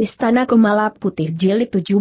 Istana Kemala Putih Jilid 17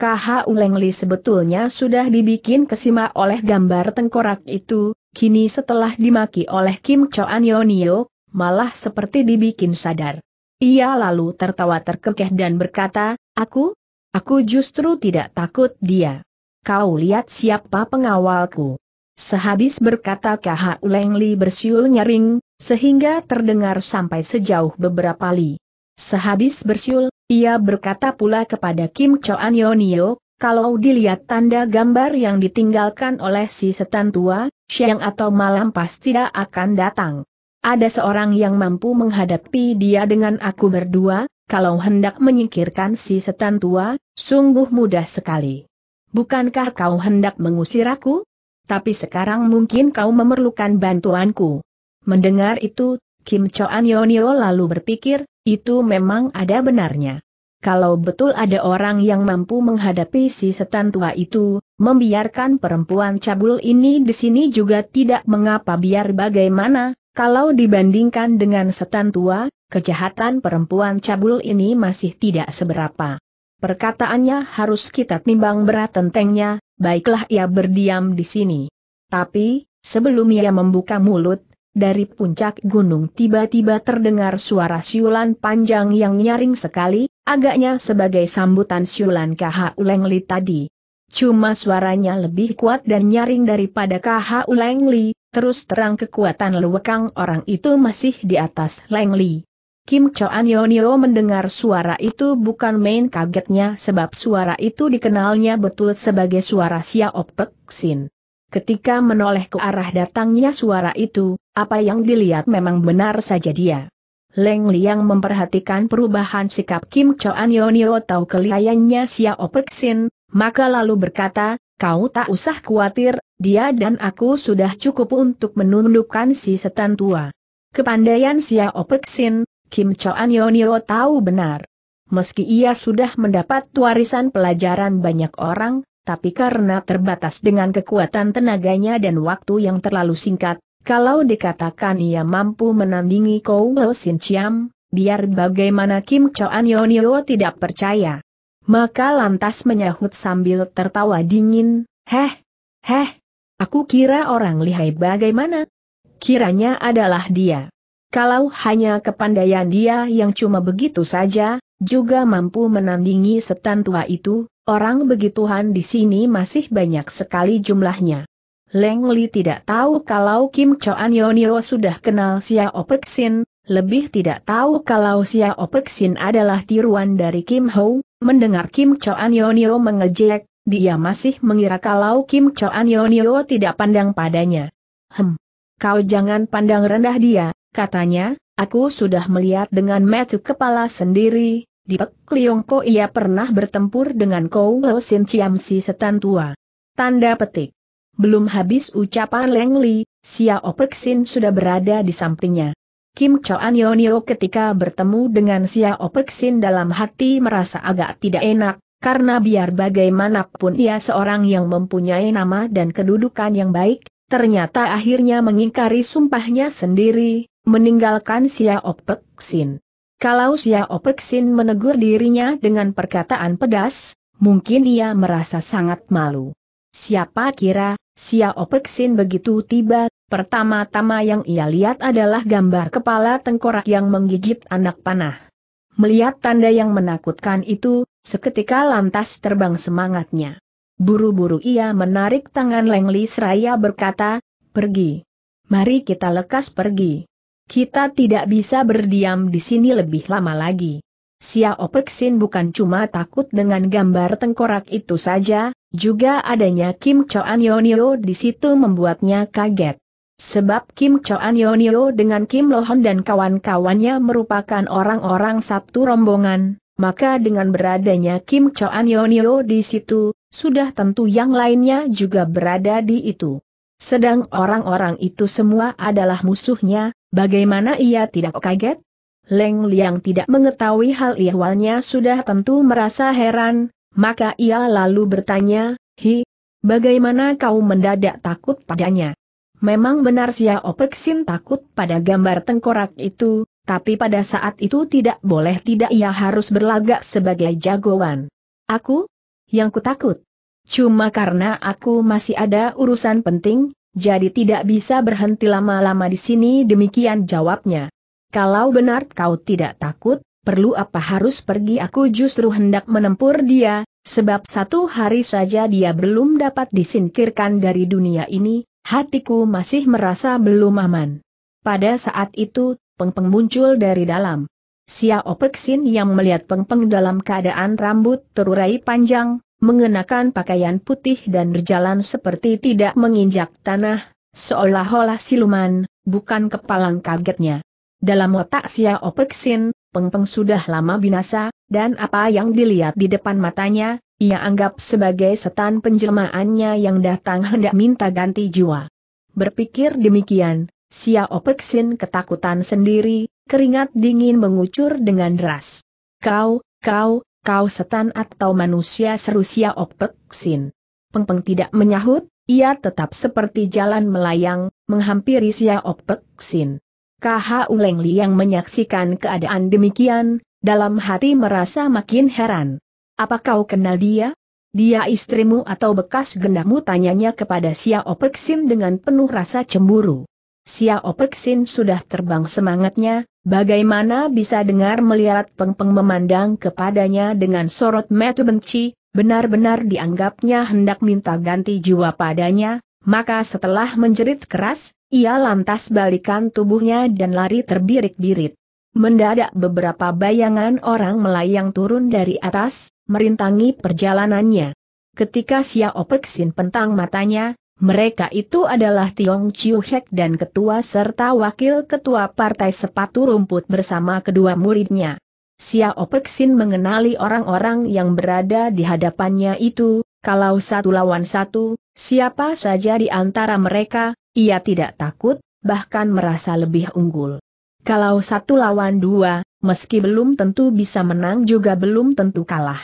KH Ulengli sebetulnya sudah dibikin kesima oleh gambar tengkorak itu, kini setelah dimaki oleh Kim Choan Yonio, malah seperti dibikin sadar. Ia lalu tertawa terkekeh dan berkata, Aku? Aku justru tidak takut dia. Kau lihat siapa pengawalku. Sehabis berkata KH Ulengli bersiul nyaring, sehingga terdengar sampai sejauh beberapa li. Sehabis bersiul, ia berkata pula kepada Kim An Choan Yonio, kalau dilihat tanda gambar yang ditinggalkan oleh si setan tua, siang atau malam pasti tidak akan datang. Ada seorang yang mampu menghadapi dia dengan aku berdua, kalau hendak menyingkirkan si setan tua, sungguh mudah sekali. Bukankah kau hendak mengusir aku? Tapi sekarang mungkin kau memerlukan bantuanku. Mendengar itu, Kim An Choan Yonio lalu berpikir, itu memang ada benarnya. Kalau betul ada orang yang mampu menghadapi si setan tua itu, membiarkan perempuan cabul ini di sini juga tidak mengapa biar bagaimana, kalau dibandingkan dengan setan tua, kejahatan perempuan cabul ini masih tidak seberapa. Perkataannya harus kita timbang berat tentengnya, baiklah ia berdiam di sini. Tapi, sebelum ia membuka mulut, dari puncak gunung tiba-tiba terdengar suara siulan panjang yang nyaring sekali, agaknya sebagai sambutan siulan KH Ulengli tadi. Cuma suaranya lebih kuat dan nyaring daripada KH Ulengli, terus terang kekuatan lewekang orang itu masih di atas Lengli. Kim Choan Yonio mendengar suara itu bukan main kagetnya sebab suara itu dikenalnya betul sebagai suara Xiao Pek Xin. Ketika menoleh ke arah datangnya suara itu, apa yang dilihat memang benar saja dia. Leng Liang memperhatikan perubahan sikap Kim Choan Yonio tahu kelihayannya Xiao Peksin, maka lalu berkata, kau tak usah khawatir, dia dan aku sudah cukup untuk menundukkan si setan tua. Kepandaian Xiao Peksin, Kim Choan Yonio tahu benar. Meski ia sudah mendapat warisan pelajaran banyak orang, tapi karena terbatas dengan kekuatan tenaganya dan waktu yang terlalu singkat, kalau dikatakan ia mampu menandingi Kou Sin Chiam, biar bagaimana Kim Choan Yonio tidak percaya. Maka lantas menyahut sambil tertawa dingin, Heh, heh, aku kira orang lihai bagaimana? Kiranya adalah dia. Kalau hanya kepandaian dia yang cuma begitu saja, juga mampu menandingi setan tua itu, Orang begituan di sini masih banyak sekali jumlahnya. Leng Li tidak tahu kalau Kim Choan Yonio sudah kenal Xiao Peksin, lebih tidak tahu kalau Xiao Peksin adalah tiruan dari Kim Ho. Mendengar Kim Choan Yonio mengejek, dia masih mengira kalau Kim Choan Yonio tidak pandang padanya. Hem, kau jangan pandang rendah dia, katanya, aku sudah melihat dengan metu kepala sendiri, di Pek Liongko ia pernah bertempur dengan Kou Sin Chiam si setan tua. Tanda petik. Belum habis ucapan Leng Li, Xiao Pek Sin sudah berada di sampingnya. Kim Choan Yonio ketika bertemu dengan Xiao Pek Sin dalam hati merasa agak tidak enak, karena biar bagaimanapun ia seorang yang mempunyai nama dan kedudukan yang baik, ternyata akhirnya mengingkari sumpahnya sendiri, meninggalkan Xiao Pek Sin. Kalau Xiao opexin menegur dirinya dengan perkataan pedas, mungkin ia merasa sangat malu. Siapa kira, Xiao opexin begitu tiba, pertama-tama yang ia lihat adalah gambar kepala tengkorak yang menggigit anak panah. Melihat tanda yang menakutkan itu, seketika lantas terbang semangatnya. Buru-buru ia menarik tangan Lengli seraya berkata, pergi. Mari kita lekas pergi. Kita tidak bisa berdiam di sini lebih lama lagi. Xiao Perksin bukan cuma takut dengan gambar tengkorak itu saja, juga adanya Kim Choan Yonio di situ membuatnya kaget. Sebab Kim Choan Yonio dengan Kim Lohon dan kawan-kawannya merupakan orang-orang satu rombongan, maka dengan beradanya Kim Choan Yonio di situ, sudah tentu yang lainnya juga berada di itu. Sedang orang-orang itu semua adalah musuhnya, bagaimana ia tidak kaget? Leng Liang tidak mengetahui hal ihwalnya sudah tentu merasa heran, maka ia lalu bertanya, Hi, bagaimana kau mendadak takut padanya? Memang benar Xiao Peksin takut pada gambar tengkorak itu, tapi pada saat itu tidak boleh tidak ia harus berlagak sebagai jagoan. Aku? Yang ku takut. Cuma karena aku masih ada urusan penting, jadi tidak bisa berhenti lama-lama di sini demikian jawabnya. Kalau benar kau tidak takut, perlu apa harus pergi aku justru hendak menempur dia, sebab satu hari saja dia belum dapat disingkirkan dari dunia ini, hatiku masih merasa belum aman. Pada saat itu, peng -peng muncul dari dalam. Xiao Peksin yang melihat peng -peng dalam keadaan rambut terurai panjang, mengenakan pakaian putih dan berjalan seperti tidak menginjak tanah, seolah-olah siluman, bukan kepalang kagetnya. Dalam otak Sia Opeksin, Peng Peng sudah lama binasa, dan apa yang dilihat di depan matanya, ia anggap sebagai setan penjelmaannya yang datang hendak minta ganti jiwa. Berpikir demikian, Sia Opeksin ketakutan sendiri, keringat dingin mengucur dengan deras. Kau, kau, kau setan atau manusia seru Sia Opek Sin. Peng Peng tidak menyahut, ia tetap seperti jalan melayang, menghampiri Sia Opek Sin. KH Uleng Liang menyaksikan keadaan demikian, dalam hati merasa makin heran. Apa kau kenal dia? Dia istrimu atau bekas gendamu tanyanya kepada Sia Opek Sin dengan penuh rasa cemburu. Xiao Perksin sudah terbang semangatnya, bagaimana bisa dengar melihat Pengpeng memandang kepadanya dengan sorot mata benci, benar-benar dianggapnya hendak minta ganti jiwa padanya, maka setelah menjerit keras, ia lantas balikan tubuhnya dan lari terbirik-birit. Mendadak beberapa bayangan orang melayang turun dari atas, merintangi perjalanannya. Ketika Xiao Perksin pentang matanya, mereka itu adalah Tiong Chiu Hek dan ketua serta wakil ketua partai sepatu rumput bersama kedua muridnya. Xiao Peksin mengenali orang-orang yang berada di hadapannya itu, kalau satu lawan satu, siapa saja di antara mereka, ia tidak takut, bahkan merasa lebih unggul. Kalau satu lawan dua, meski belum tentu bisa menang juga belum tentu kalah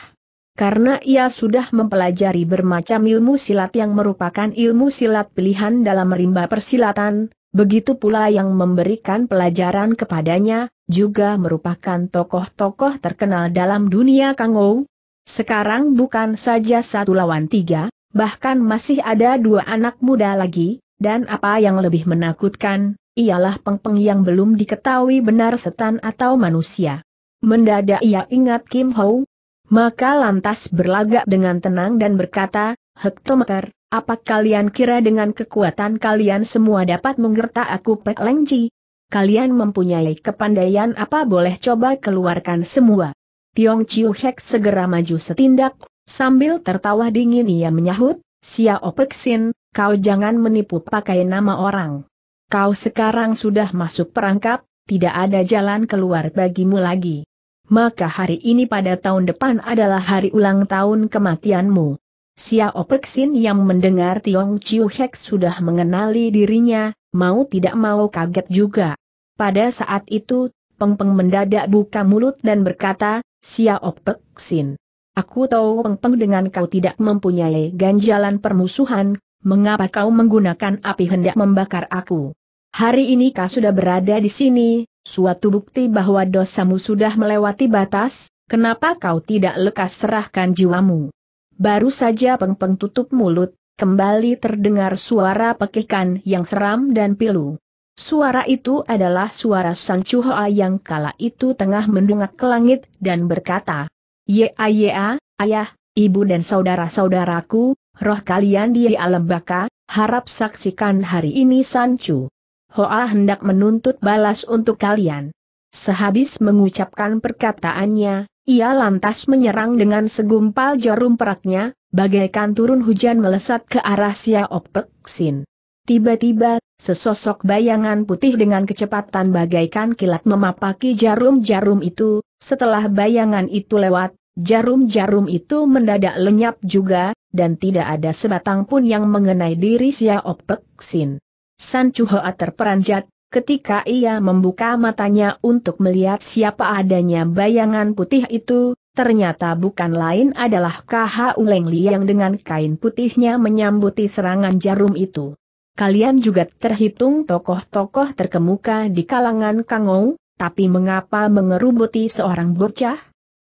karena ia sudah mempelajari bermacam ilmu silat yang merupakan ilmu silat pilihan dalam rimba persilatan, begitu pula yang memberikan pelajaran kepadanya, juga merupakan tokoh-tokoh terkenal dalam dunia Kangou. Sekarang bukan saja satu lawan tiga, bahkan masih ada dua anak muda lagi, dan apa yang lebih menakutkan, ialah pengpeng -peng yang belum diketahui benar setan atau manusia. Mendadak ia ingat Kim Ho, maka lantas berlagak dengan tenang dan berkata, Hektometer, apa kalian kira dengan kekuatan kalian semua dapat menggertak aku Pek Lengci? Kalian mempunyai kepandaian apa boleh coba keluarkan semua. Tiong Chiu Hek segera maju setindak, sambil tertawa dingin ia menyahut, Sia Opexin, kau jangan menipu pakai nama orang. Kau sekarang sudah masuk perangkap, tidak ada jalan keluar bagimu lagi maka hari ini pada tahun depan adalah hari ulang tahun kematianmu. Xiao Peksin yang mendengar Tiong Chiu Hek sudah mengenali dirinya, mau tidak mau kaget juga. Pada saat itu, Peng Peng mendadak buka mulut dan berkata, Xiao Peksin. Aku tahu Peng Peng dengan kau tidak mempunyai ganjalan permusuhan, mengapa kau menggunakan api hendak membakar aku? Hari ini kau sudah berada di sini, suatu bukti bahwa dosamu sudah melewati batas, kenapa kau tidak lekas serahkan jiwamu? Baru saja pengpeng tutup mulut, kembali terdengar suara pekikan yang seram dan pilu. Suara itu adalah suara Sang Chuhoa yang kala itu tengah mendungak ke langit dan berkata, Ya ya, ayah, ibu dan saudara-saudaraku, roh kalian di alam baka, harap saksikan hari ini Sanchu. Hoa hendak menuntut balas untuk kalian. Sehabis mengucapkan perkataannya, ia lantas menyerang dengan segumpal jarum peraknya, bagaikan turun hujan melesat ke arah Xiaopek Peksin. Tiba-tiba, sesosok bayangan putih dengan kecepatan bagaikan kilat memapaki jarum-jarum itu, setelah bayangan itu lewat, jarum-jarum itu mendadak lenyap juga, dan tidak ada sebatang pun yang mengenai diri Xiaopek Sin. San Chuhoa terperanjat, ketika ia membuka matanya untuk melihat siapa adanya bayangan putih itu, ternyata bukan lain adalah KH Uleng yang dengan kain putihnya menyambuti serangan jarum itu. Kalian juga terhitung tokoh-tokoh terkemuka di kalangan Kangou, tapi mengapa mengerubuti seorang bocah?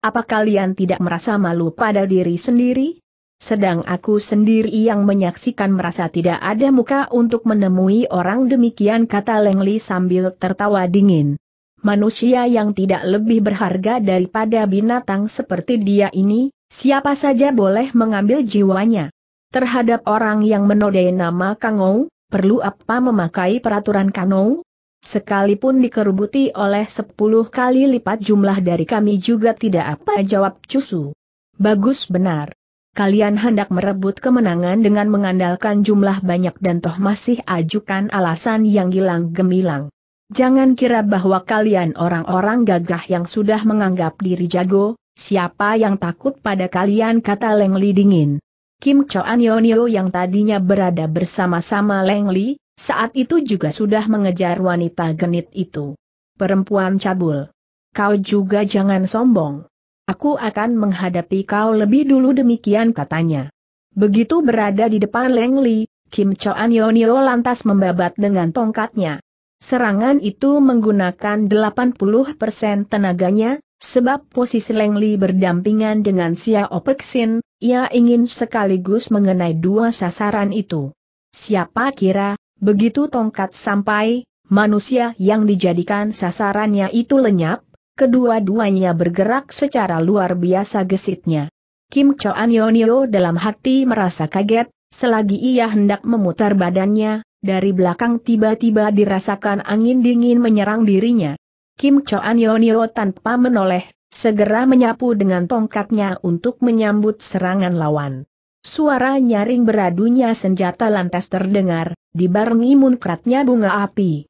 Apa kalian tidak merasa malu pada diri sendiri? sedang aku sendiri yang menyaksikan merasa tidak ada muka untuk menemui orang demikian kata Lengli sambil tertawa dingin. Manusia yang tidak lebih berharga daripada binatang seperti dia ini, siapa saja boleh mengambil jiwanya. Terhadap orang yang menodai nama Kangou, perlu apa memakai peraturan Kangou? Sekalipun dikerubuti oleh sepuluh kali lipat jumlah dari kami juga tidak apa jawab Cusu. Bagus benar kalian hendak merebut kemenangan dengan mengandalkan jumlah banyak dan toh masih ajukan alasan yang hilang gemilang. Jangan kira bahwa kalian orang-orang gagah yang sudah menganggap diri jago, siapa yang takut pada kalian kata Leng Li dingin. Kim Choan Yonio yang tadinya berada bersama-sama Leng Li, saat itu juga sudah mengejar wanita genit itu. Perempuan cabul. Kau juga jangan sombong. Aku akan menghadapi kau lebih dulu demikian katanya. Begitu berada di depan Leng Li, Kim Choan Yonio lantas membabat dengan tongkatnya. Serangan itu menggunakan 80% tenaganya, sebab posisi Leng Li berdampingan dengan Xiao Peksin, ia ingin sekaligus mengenai dua sasaran itu. Siapa kira, begitu tongkat sampai, manusia yang dijadikan sasarannya itu lenyap, Kedua-duanya bergerak secara luar biasa gesitnya. Kim Choan Yonio dalam hati merasa kaget, selagi ia hendak memutar badannya, dari belakang tiba-tiba dirasakan angin dingin menyerang dirinya. Kim Choan Yonio tanpa menoleh, segera menyapu dengan tongkatnya untuk menyambut serangan lawan. Suara nyaring beradunya senjata lantas terdengar, dibarengi munkratnya bunga api.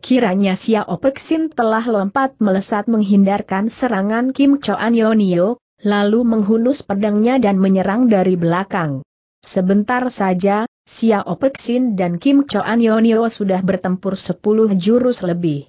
Kiranya Xiao Peksin telah lompat melesat menghindarkan serangan Kim Choan Yonio, lalu menghunus pedangnya dan menyerang dari belakang. Sebentar saja, Xiao Peksin dan Kim Choan Yonio sudah bertempur sepuluh jurus lebih.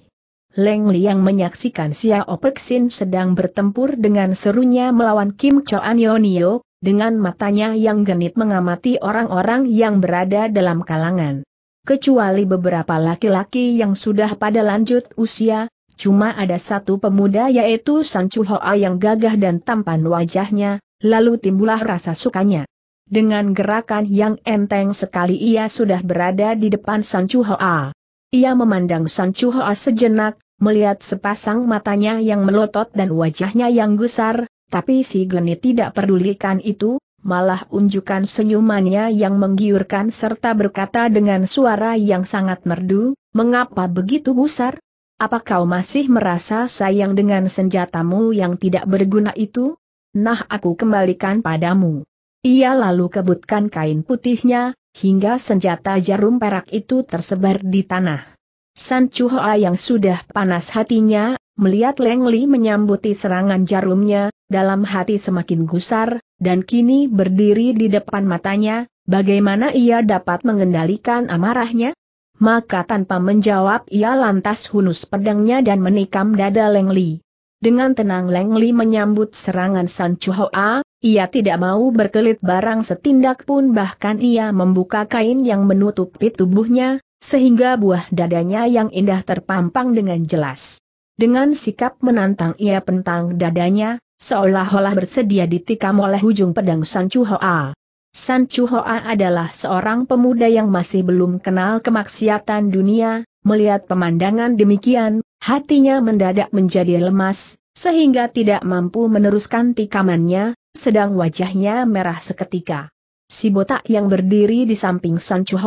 Leng Liang menyaksikan Xiao Peksin sedang bertempur dengan serunya melawan Kim Choan Yonio, dengan matanya yang genit mengamati orang-orang yang berada dalam kalangan kecuali beberapa laki-laki yang sudah pada lanjut usia, cuma ada satu pemuda yaitu San Chuhoa yang gagah dan tampan wajahnya, lalu timbullah rasa sukanya. Dengan gerakan yang enteng sekali ia sudah berada di depan San Chuhoa. Ia memandang San Chuhoa sejenak, melihat sepasang matanya yang melotot dan wajahnya yang gusar, tapi si Gleni tidak pedulikan itu, malah unjukkan senyumannya yang menggiurkan serta berkata dengan suara yang sangat merdu, mengapa begitu gusar? Apa kau masih merasa sayang dengan senjatamu yang tidak berguna itu? Nah aku kembalikan padamu. Ia lalu kebutkan kain putihnya, hingga senjata jarum perak itu tersebar di tanah. San Chuhua yang sudah panas hatinya, melihat Leng Li menyambuti serangan jarumnya, dalam hati semakin gusar, dan kini berdiri di depan matanya, bagaimana ia dapat mengendalikan amarahnya? Maka tanpa menjawab ia lantas hunus pedangnya dan menikam dada Leng Li. Dengan tenang Leng Li menyambut serangan San Chuhoa, ia tidak mau berkelit barang setindak pun bahkan ia membuka kain yang menutupi tubuhnya, sehingga buah dadanya yang indah terpampang dengan jelas. Dengan sikap menantang ia pentang dadanya, seolah-olah bersedia ditikam oleh ujung pedang San Chu Hoa. San Chu adalah seorang pemuda yang masih belum kenal kemaksiatan dunia, melihat pemandangan demikian, hatinya mendadak menjadi lemas, sehingga tidak mampu meneruskan tikamannya, sedang wajahnya merah seketika. Si botak yang berdiri di samping San Chu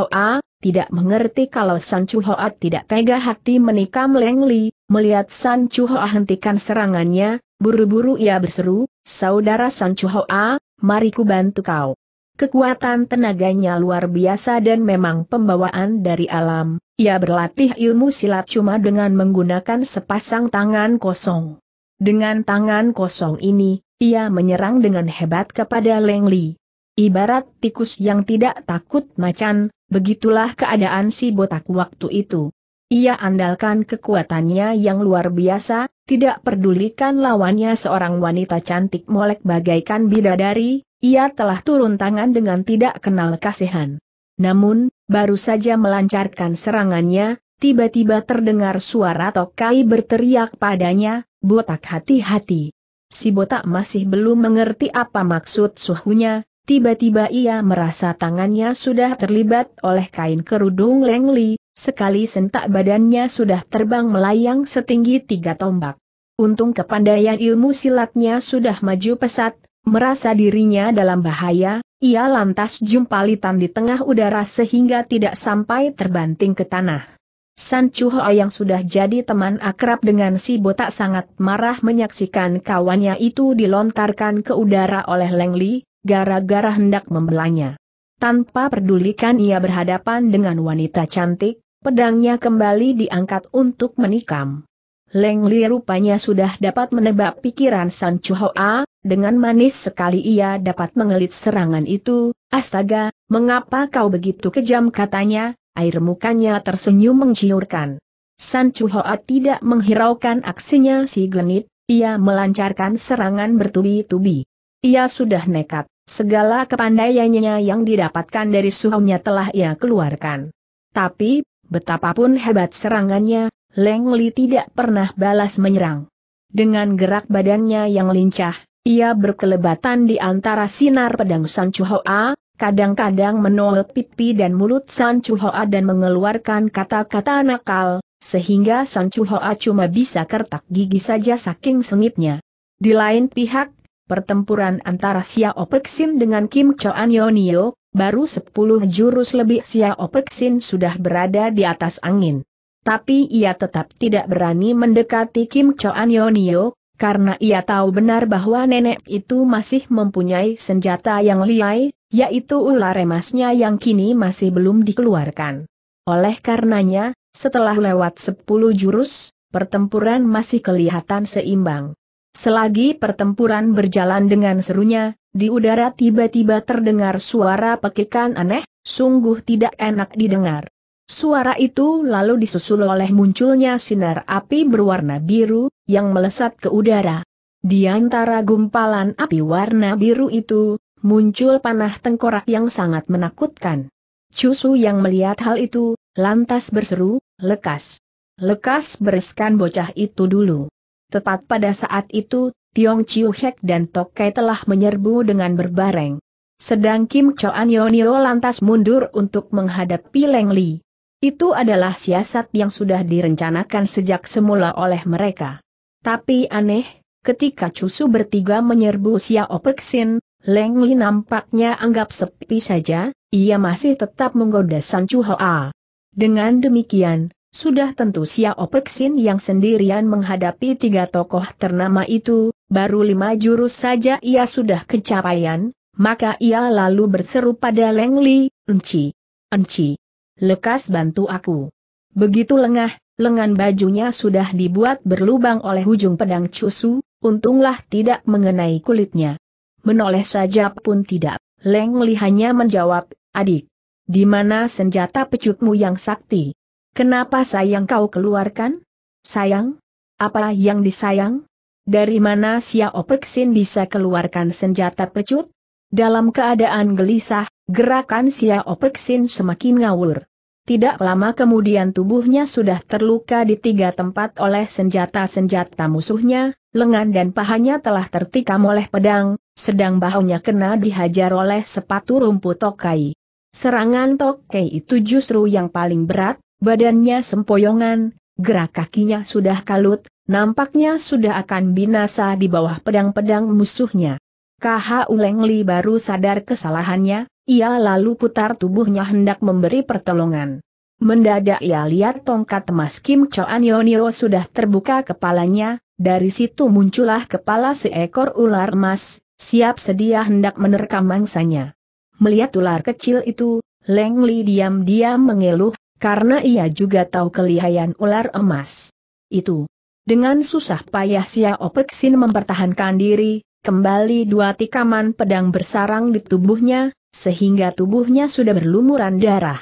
tidak mengerti kalau San Chu tidak tega hati menikam Leng Li, melihat San Chu hentikan serangannya, Buru-buru ia berseru, Saudara Sang Chuhoa, mari ku bantu kau. Kekuatan tenaganya luar biasa dan memang pembawaan dari alam, ia berlatih ilmu silat cuma dengan menggunakan sepasang tangan kosong. Dengan tangan kosong ini, ia menyerang dengan hebat kepada Leng Li. Ibarat tikus yang tidak takut macan, begitulah keadaan si botak waktu itu. Ia andalkan kekuatannya yang luar biasa, tidak pedulikan lawannya seorang wanita cantik molek bagaikan bidadari, ia telah turun tangan dengan tidak kenal kasihan. Namun, baru saja melancarkan serangannya, tiba-tiba terdengar suara Tokai berteriak padanya, botak hati-hati. Si botak masih belum mengerti apa maksud suhunya, tiba-tiba ia merasa tangannya sudah terlibat oleh kain kerudung Lengli, Sekali sentak badannya sudah terbang melayang setinggi tiga tombak. Untung kepandaian ilmu silatnya sudah maju pesat, merasa dirinya dalam bahaya, ia lantas jumpalitan di tengah udara sehingga tidak sampai terbanting ke tanah. San Chuho yang sudah jadi teman akrab dengan si botak sangat marah menyaksikan kawannya itu dilontarkan ke udara oleh Leng Li, gara-gara hendak membelanya. Tanpa pedulikan ia berhadapan dengan wanita cantik, pedangnya kembali diangkat untuk menikam. Leng Li rupanya sudah dapat menebak pikiran San Chuhoa, dengan manis sekali ia dapat mengelit serangan itu, astaga, mengapa kau begitu kejam katanya, air mukanya tersenyum menciurkan. San Chuhoa tidak menghiraukan aksinya si Glenit, ia melancarkan serangan bertubi-tubi. Ia sudah nekat, segala kepandaiannya yang didapatkan dari suhunya telah ia keluarkan. Tapi, Betapapun hebat serangannya, Leng Li tidak pernah balas menyerang. Dengan gerak badannya yang lincah, ia berkelebatan di antara sinar pedang San Chuhoa, kadang-kadang menolak pipi dan mulut San Chuhoa dan mengeluarkan kata-kata nakal, sehingga San Chuhoa cuma bisa kertak gigi saja saking sengitnya. Di lain pihak, pertempuran antara Xiao Peksin dengan Kim Choan Yonio, baru 10 jurus lebih Xiao Peksin sudah berada di atas angin. Tapi ia tetap tidak berani mendekati Kim Choan Yonio, karena ia tahu benar bahwa nenek itu masih mempunyai senjata yang liai, yaitu ular emasnya yang kini masih belum dikeluarkan. Oleh karenanya, setelah lewat 10 jurus, pertempuran masih kelihatan seimbang. Selagi pertempuran berjalan dengan serunya, di udara tiba-tiba terdengar suara pekikan aneh, sungguh tidak enak didengar. Suara itu lalu disusul oleh munculnya sinar api berwarna biru, yang melesat ke udara. Di antara gumpalan api warna biru itu, muncul panah tengkorak yang sangat menakutkan. Cusu yang melihat hal itu, lantas berseru, lekas. Lekas bereskan bocah itu dulu. Tepat pada saat itu, Tiong Chiu Hek dan Tokai telah menyerbu dengan berbareng. Sedang Kim Choan Yonio lantas mundur untuk menghadapi Leng Li. Itu adalah siasat yang sudah direncanakan sejak semula oleh mereka. Tapi aneh, ketika Chusu bertiga menyerbu Xiao Perksin, Leng Li nampaknya anggap sepi saja, ia masih tetap menggoda San Chu Hoa. Dengan demikian, sudah tentu Xiao Peksin yang sendirian menghadapi tiga tokoh ternama itu, baru lima jurus saja ia sudah kecapaian, maka ia lalu berseru pada Leng Li, Enci, Enci, lekas bantu aku. Begitu lengah, lengan bajunya sudah dibuat berlubang oleh ujung pedang cusu, untunglah tidak mengenai kulitnya. Menoleh saja pun tidak, Leng Li hanya menjawab, adik, di mana senjata pecutmu yang sakti? Kenapa sayang kau keluarkan? Sayang? Apa yang disayang? Dari mana Xiao Peksin bisa keluarkan senjata pecut? Dalam keadaan gelisah, gerakan Xiao Peksin semakin ngawur. Tidak lama kemudian tubuhnya sudah terluka di tiga tempat oleh senjata-senjata musuhnya, lengan dan pahanya telah tertikam oleh pedang, sedang bahunya kena dihajar oleh sepatu rumput Tokai. Serangan Tokai itu justru yang paling berat, badannya sempoyongan, gerak kakinya sudah kalut, nampaknya sudah akan binasa di bawah pedang-pedang musuhnya. KH Ulengli baru sadar kesalahannya, ia lalu putar tubuhnya hendak memberi pertolongan. Mendadak ia lihat tongkat emas Kim Choan Yonio sudah terbuka kepalanya, dari situ muncullah kepala seekor ular emas, siap sedia hendak menerkam mangsanya. Melihat ular kecil itu, Leng Li diam-diam mengeluh, karena ia juga tahu kelihayan ular emas. Itu. Dengan susah payah sia Peksin mempertahankan diri, kembali dua tikaman pedang bersarang di tubuhnya, sehingga tubuhnya sudah berlumuran darah.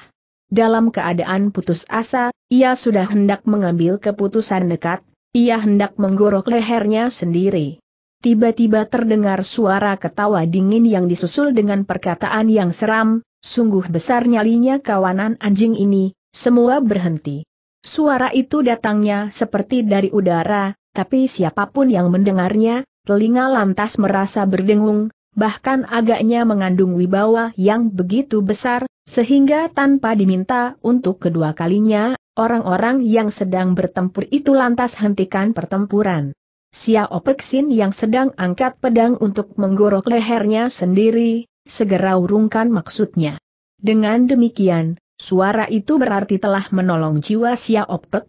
Dalam keadaan putus asa, ia sudah hendak mengambil keputusan dekat. ia hendak menggorok lehernya sendiri. Tiba-tiba terdengar suara ketawa dingin yang disusul dengan perkataan yang seram, sungguh besar nyalinya kawanan anjing ini, semua berhenti. Suara itu datangnya seperti dari udara, tapi siapapun yang mendengarnya, telinga lantas merasa berdengung, bahkan agaknya mengandung wibawa yang begitu besar, sehingga tanpa diminta untuk kedua kalinya, orang-orang yang sedang bertempur itu lantas hentikan pertempuran. Xiao Peksin yang sedang angkat pedang untuk menggorok lehernya sendiri, segera urungkan maksudnya. Dengan demikian, Suara itu berarti telah menolong jiwa Xiao Pek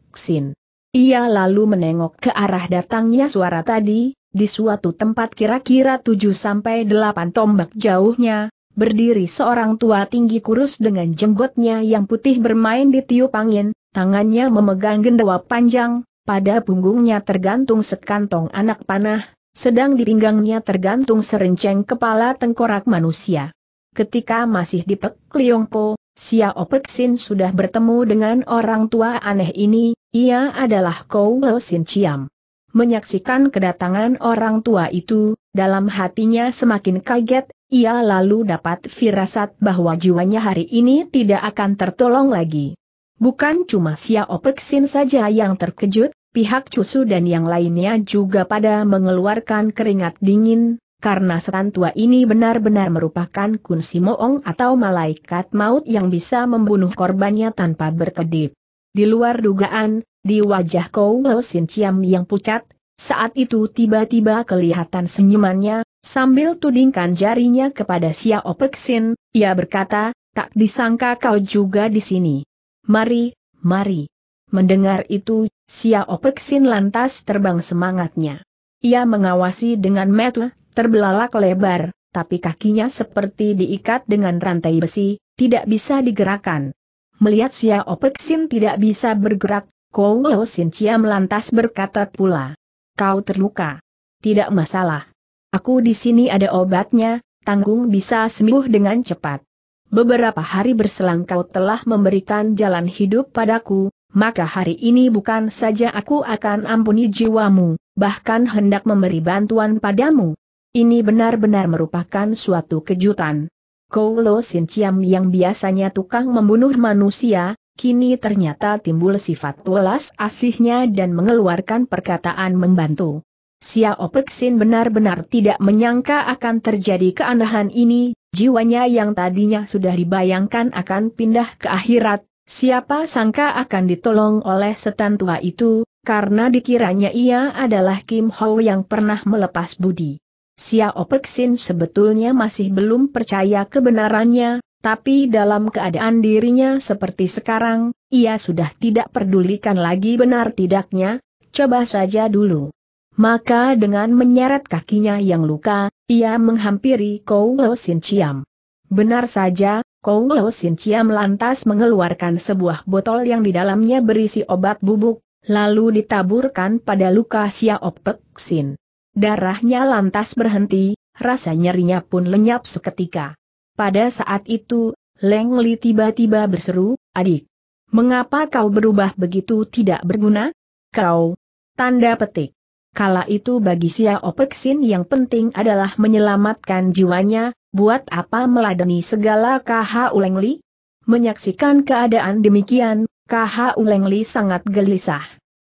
Ia lalu menengok ke arah datangnya suara tadi, di suatu tempat kira-kira 7-8 tombak jauhnya, berdiri seorang tua tinggi kurus dengan jenggotnya yang putih bermain di tiup angin, tangannya memegang gendawa panjang, pada punggungnya tergantung sekantong anak panah, sedang di pinggangnya tergantung serenceng kepala tengkorak manusia. Ketika masih di Pek Liongpo, Xiao Pexin sudah bertemu dengan orang tua aneh ini, ia adalah Kou Lo Sin Chiam. Menyaksikan kedatangan orang tua itu, dalam hatinya semakin kaget, ia lalu dapat firasat bahwa jiwanya hari ini tidak akan tertolong lagi. Bukan cuma Xiao Pexin saja yang terkejut, pihak Chusu dan yang lainnya juga pada mengeluarkan keringat dingin, karena setan tua ini benar-benar merupakan Kun moong atau malaikat maut yang bisa membunuh korbannya tanpa berkedip. Di luar dugaan, di wajah Kou Sin Ciam yang pucat, saat itu tiba-tiba kelihatan senyumannya, sambil tudingkan jarinya kepada Xiao Peksin, ia berkata, tak disangka kau juga di sini. Mari, mari. Mendengar itu, Xiao Peksin lantas terbang semangatnya. Ia mengawasi dengan mata terbelalak lebar, tapi kakinya seperti diikat dengan rantai besi, tidak bisa digerakkan. Melihat sia opexin tidak bisa bergerak, Kou Lo Sin Chia melantas berkata pula. Kau terluka. Tidak masalah. Aku di sini ada obatnya, tanggung bisa sembuh dengan cepat. Beberapa hari berselang kau telah memberikan jalan hidup padaku, maka hari ini bukan saja aku akan ampuni jiwamu, bahkan hendak memberi bantuan padamu. Ini benar-benar merupakan suatu kejutan. Koulo Sin Chiam yang biasanya tukang membunuh manusia, kini ternyata timbul sifat welas asihnya dan mengeluarkan perkataan membantu. Xiao Peksin benar-benar tidak menyangka akan terjadi keanehan ini, jiwanya yang tadinya sudah dibayangkan akan pindah ke akhirat, siapa sangka akan ditolong oleh setan tua itu, karena dikiranya ia adalah Kim Ho yang pernah melepas budi. Xiao Peksin sebetulnya masih belum percaya kebenarannya, tapi dalam keadaan dirinya seperti sekarang, ia sudah tidak pedulikan lagi benar tidaknya, coba saja dulu. Maka dengan menyeret kakinya yang luka, ia menghampiri Kou Lo Sin Chiam. Benar saja, Kou Lo Sin Chiam lantas mengeluarkan sebuah botol yang di dalamnya berisi obat bubuk, lalu ditaburkan pada luka Xiao Peksin. Darahnya lantas berhenti, rasa nyerinya pun lenyap seketika. Pada saat itu, Leng Li tiba-tiba berseru, adik. Mengapa kau berubah begitu tidak berguna? Kau. Tanda petik. Kala itu bagi Sia Peksin yang penting adalah menyelamatkan jiwanya, buat apa meladeni segala KH Uleng Menyaksikan keadaan demikian, KH Uleng sangat gelisah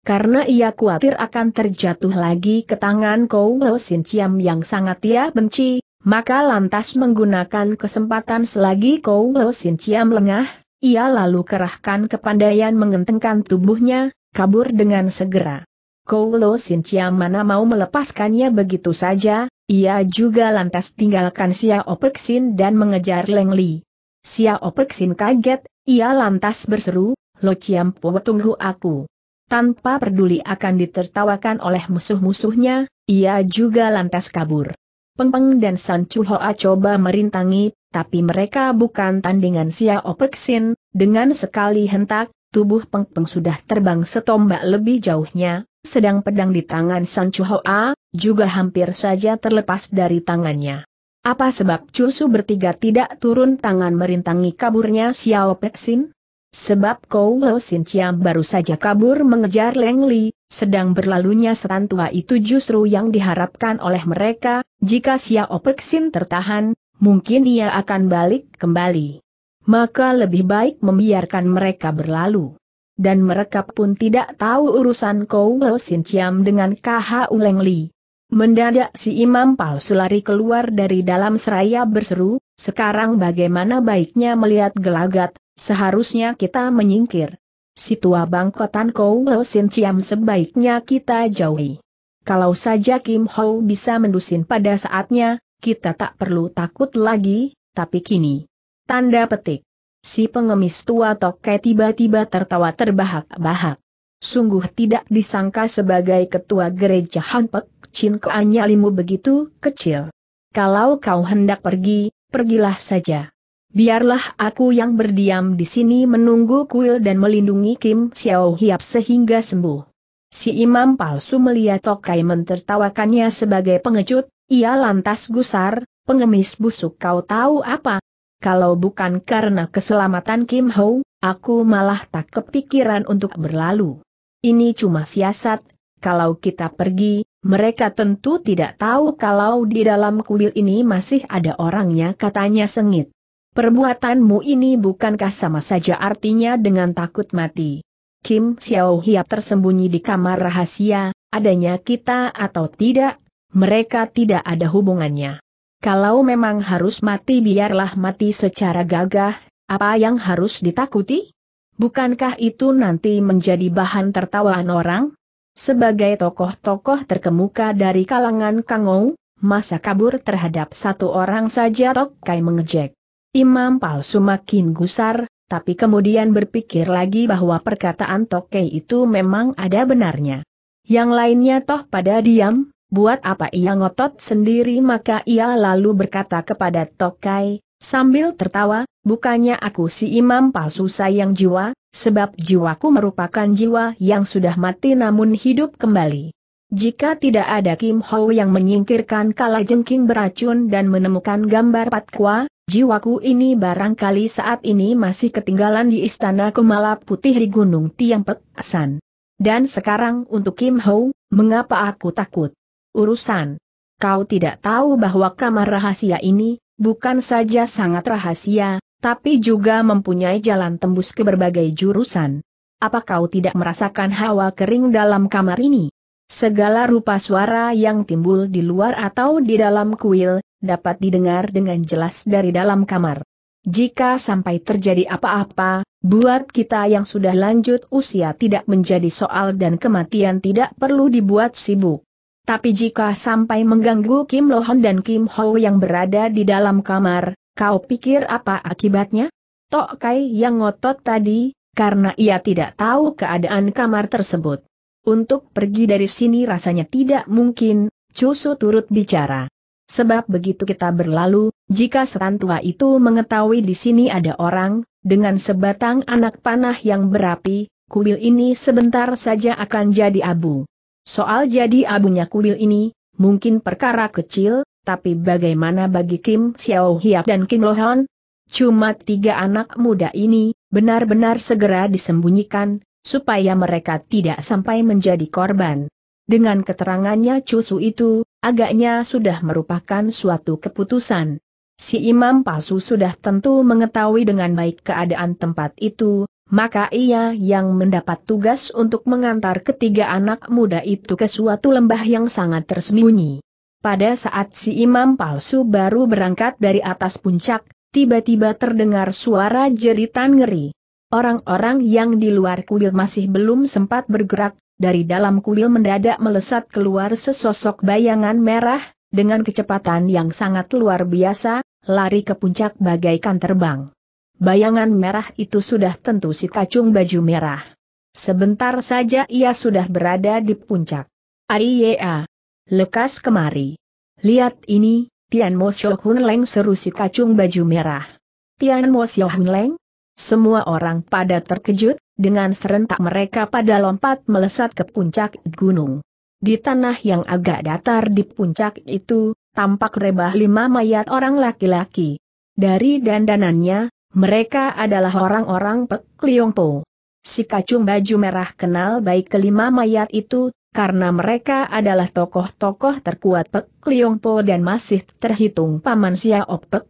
karena ia khawatir akan terjatuh lagi ke tangan Kou Sin Ciam yang sangat ia benci, maka lantas menggunakan kesempatan selagi Kou Sin Ciam lengah, ia lalu kerahkan kepandaian mengentengkan tubuhnya, kabur dengan segera. Lo Sin Ciam mana mau melepaskannya begitu saja, ia juga lantas tinggalkan Sia Opek Sin dan mengejar Leng Li. Sia Opek Sin kaget, ia lantas berseru, Lo Ciam Po tunggu aku. Tanpa peduli akan ditertawakan oleh musuh-musuhnya, ia juga lantas kabur. Pengpeng dan San Chuhoa coba merintangi, tapi mereka bukan tandingan Xiao Peksin, dengan sekali hentak, tubuh Pengpeng sudah terbang setombak lebih jauhnya, sedang pedang di tangan San Chuhoa, juga hampir saja terlepas dari tangannya. Apa sebab Cursu bertiga tidak turun tangan merintangi kaburnya Xiao Peksin? Sebab Kou Lo Sin Chiam baru saja kabur mengejar Leng Li, sedang berlalunya setan tua itu justru yang diharapkan oleh mereka, jika Xiao Pek Sin tertahan, mungkin ia akan balik kembali. Maka lebih baik membiarkan mereka berlalu. Dan mereka pun tidak tahu urusan Kou Lo Sin Chiam dengan KH Leng Li. Mendadak si imam palsu lari keluar dari dalam seraya berseru, sekarang bagaimana baiknya melihat gelagat, Seharusnya kita menyingkir. Si tua bangkotan Kou Lo Sin Ciam sebaiknya kita jauhi. Kalau saja Kim Ho bisa mendusin pada saatnya, kita tak perlu takut lagi, tapi kini. Tanda petik. Si pengemis tua Tokai tiba-tiba tertawa terbahak-bahak. Sungguh tidak disangka sebagai ketua gereja Hanpek, Koanya limu begitu kecil. Kalau kau hendak pergi, pergilah saja biarlah aku yang berdiam di sini menunggu kuil dan melindungi Kim Xiao Hiap sehingga sembuh. Si imam palsu melihat Tokai mentertawakannya sebagai pengecut, ia lantas gusar, pengemis busuk kau tahu apa? Kalau bukan karena keselamatan Kim Ho, aku malah tak kepikiran untuk berlalu. Ini cuma siasat, kalau kita pergi, mereka tentu tidak tahu kalau di dalam kuil ini masih ada orangnya katanya sengit. Perbuatanmu ini bukankah sama saja artinya dengan takut mati? Kim Xiao Hiap tersembunyi di kamar rahasia, adanya kita atau tidak, mereka tidak ada hubungannya. Kalau memang harus mati biarlah mati secara gagah, apa yang harus ditakuti? Bukankah itu nanti menjadi bahan tertawaan orang? Sebagai tokoh-tokoh terkemuka dari kalangan Kangou, masa kabur terhadap satu orang saja Tok Kai mengejek. Imam palsu makin gusar, tapi kemudian berpikir lagi bahwa perkataan Tokei itu memang ada benarnya. Yang lainnya toh pada diam, buat apa ia ngotot sendiri maka ia lalu berkata kepada Tokai, sambil tertawa, bukannya aku si imam palsu sayang jiwa, sebab jiwaku merupakan jiwa yang sudah mati namun hidup kembali. Jika tidak ada Kim Ho yang menyingkirkan kalajengking beracun dan menemukan gambar Patkwa, Jiwaku ini barangkali saat ini masih ketinggalan di istana Kemala Putih di Gunung Tiang Pek, San. Dan sekarang untuk Kim Ho, mengapa aku takut? Urusan. Kau tidak tahu bahwa kamar rahasia ini, bukan saja sangat rahasia, tapi juga mempunyai jalan tembus ke berbagai jurusan. Apa kau tidak merasakan hawa kering dalam kamar ini? Segala rupa suara yang timbul di luar atau di dalam kuil, dapat didengar dengan jelas dari dalam kamar. Jika sampai terjadi apa-apa, buat kita yang sudah lanjut usia tidak menjadi soal dan kematian tidak perlu dibuat sibuk. Tapi jika sampai mengganggu Kim Lohan dan Kim Ho yang berada di dalam kamar, kau pikir apa akibatnya? Tok Kai yang ngotot tadi, karena ia tidak tahu keadaan kamar tersebut. Untuk pergi dari sini rasanya tidak mungkin, Cusu turut bicara. Sebab begitu kita berlalu, jika serantua itu mengetahui di sini ada orang, dengan sebatang anak panah yang berapi, kuil ini sebentar saja akan jadi abu. Soal jadi abunya kuil ini, mungkin perkara kecil, tapi bagaimana bagi Kim Xiao Hiap dan Kim Lohan? Cuma tiga anak muda ini, benar-benar segera disembunyikan, supaya mereka tidak sampai menjadi korban. Dengan keterangannya Cusu itu, agaknya sudah merupakan suatu keputusan. Si imam palsu sudah tentu mengetahui dengan baik keadaan tempat itu, maka ia yang mendapat tugas untuk mengantar ketiga anak muda itu ke suatu lembah yang sangat tersembunyi. Pada saat si imam palsu baru berangkat dari atas puncak, tiba-tiba terdengar suara jeritan ngeri. Orang-orang yang di luar kuil masih belum sempat bergerak, dari dalam kuil mendadak melesat keluar sesosok bayangan merah, dengan kecepatan yang sangat luar biasa, lari ke puncak bagaikan terbang. Bayangan merah itu sudah tentu si kacung baju merah. Sebentar saja ia sudah berada di puncak. Aiya! Lekas kemari. Lihat ini, Tian Mo Xiao Hun Leng seru si kacung baju merah. Tian Mo Xiao Hun Leng, semua orang pada terkejut, dengan serentak mereka pada lompat melesat ke puncak gunung. Di tanah yang agak datar di puncak itu, tampak rebah lima mayat orang laki-laki. Dari dandanannya, mereka adalah orang-orang Pek Si kacung baju merah kenal baik kelima mayat itu, karena mereka adalah tokoh-tokoh terkuat Pek dan masih terhitung Paman siaok Pek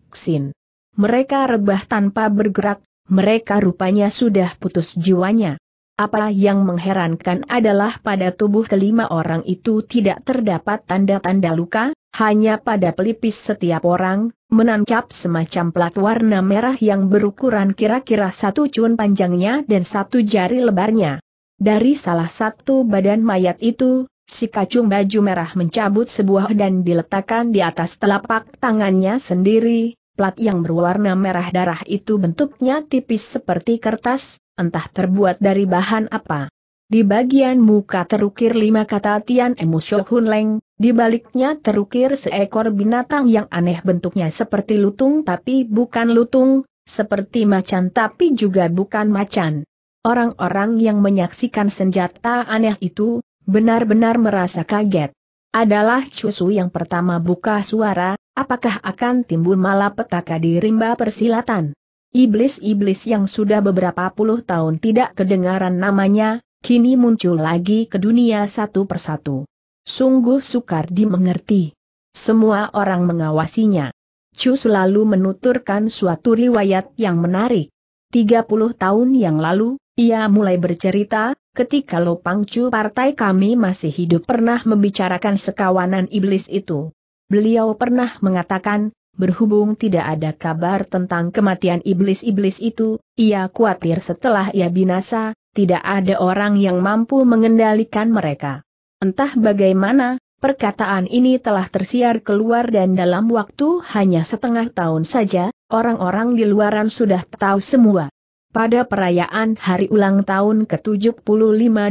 Mereka rebah tanpa bergerak, mereka rupanya sudah putus jiwanya. Apa yang mengherankan adalah pada tubuh kelima orang itu tidak terdapat tanda-tanda luka, hanya pada pelipis setiap orang, menancap semacam plat warna merah yang berukuran kira-kira satu cun panjangnya dan satu jari lebarnya. Dari salah satu badan mayat itu, si kacung baju merah mencabut sebuah dan diletakkan di atas telapak tangannya sendiri, Plat yang berwarna merah darah itu bentuknya tipis seperti kertas, entah terbuat dari bahan apa. Di bagian muka terukir lima kata Tian Emu Shohun Leng, di baliknya terukir seekor binatang yang aneh bentuknya seperti lutung tapi bukan lutung, seperti macan tapi juga bukan macan. Orang-orang yang menyaksikan senjata aneh itu, benar-benar merasa kaget. Adalah Chusu yang pertama buka suara, apakah akan timbul malapetaka di rimba persilatan? Iblis-iblis yang sudah beberapa puluh tahun tidak kedengaran namanya, kini muncul lagi ke dunia satu persatu. Sungguh sukar dimengerti. Semua orang mengawasinya. Chu selalu menuturkan suatu riwayat yang menarik. 30 tahun yang lalu, ia mulai bercerita, ketika Lopang Chu partai kami masih hidup pernah membicarakan sekawanan iblis itu. Beliau pernah mengatakan, berhubung tidak ada kabar tentang kematian iblis-iblis itu, ia khawatir setelah ia binasa, tidak ada orang yang mampu mengendalikan mereka. Entah bagaimana, perkataan ini telah tersiar keluar dan dalam waktu hanya setengah tahun saja, orang-orang di luaran sudah tahu semua. Pada perayaan hari ulang tahun ke-75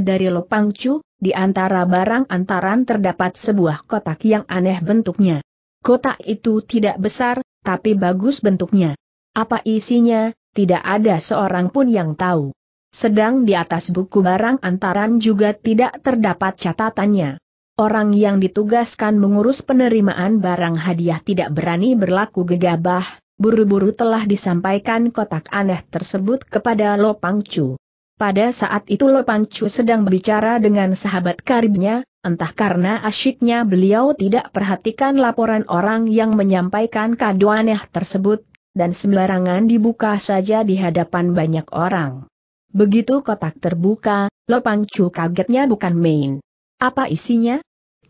dari Lopangcu, di antara barang antaran terdapat sebuah kotak yang aneh bentuknya. Kotak itu tidak besar, tapi bagus bentuknya. Apa isinya, tidak ada seorang pun yang tahu. Sedang di atas buku barang antaran juga tidak terdapat catatannya. Orang yang ditugaskan mengurus penerimaan barang hadiah tidak berani berlaku gegabah, buru-buru telah disampaikan kotak aneh tersebut kepada Lo Pangcu. Pada saat itu Lo Pancu sedang berbicara dengan sahabat karibnya, entah karena asyiknya beliau tidak perhatikan laporan orang yang menyampaikan kado aneh tersebut, dan sembarangan dibuka saja di hadapan banyak orang. Begitu kotak terbuka, Lo Pancu kagetnya bukan main. Apa isinya?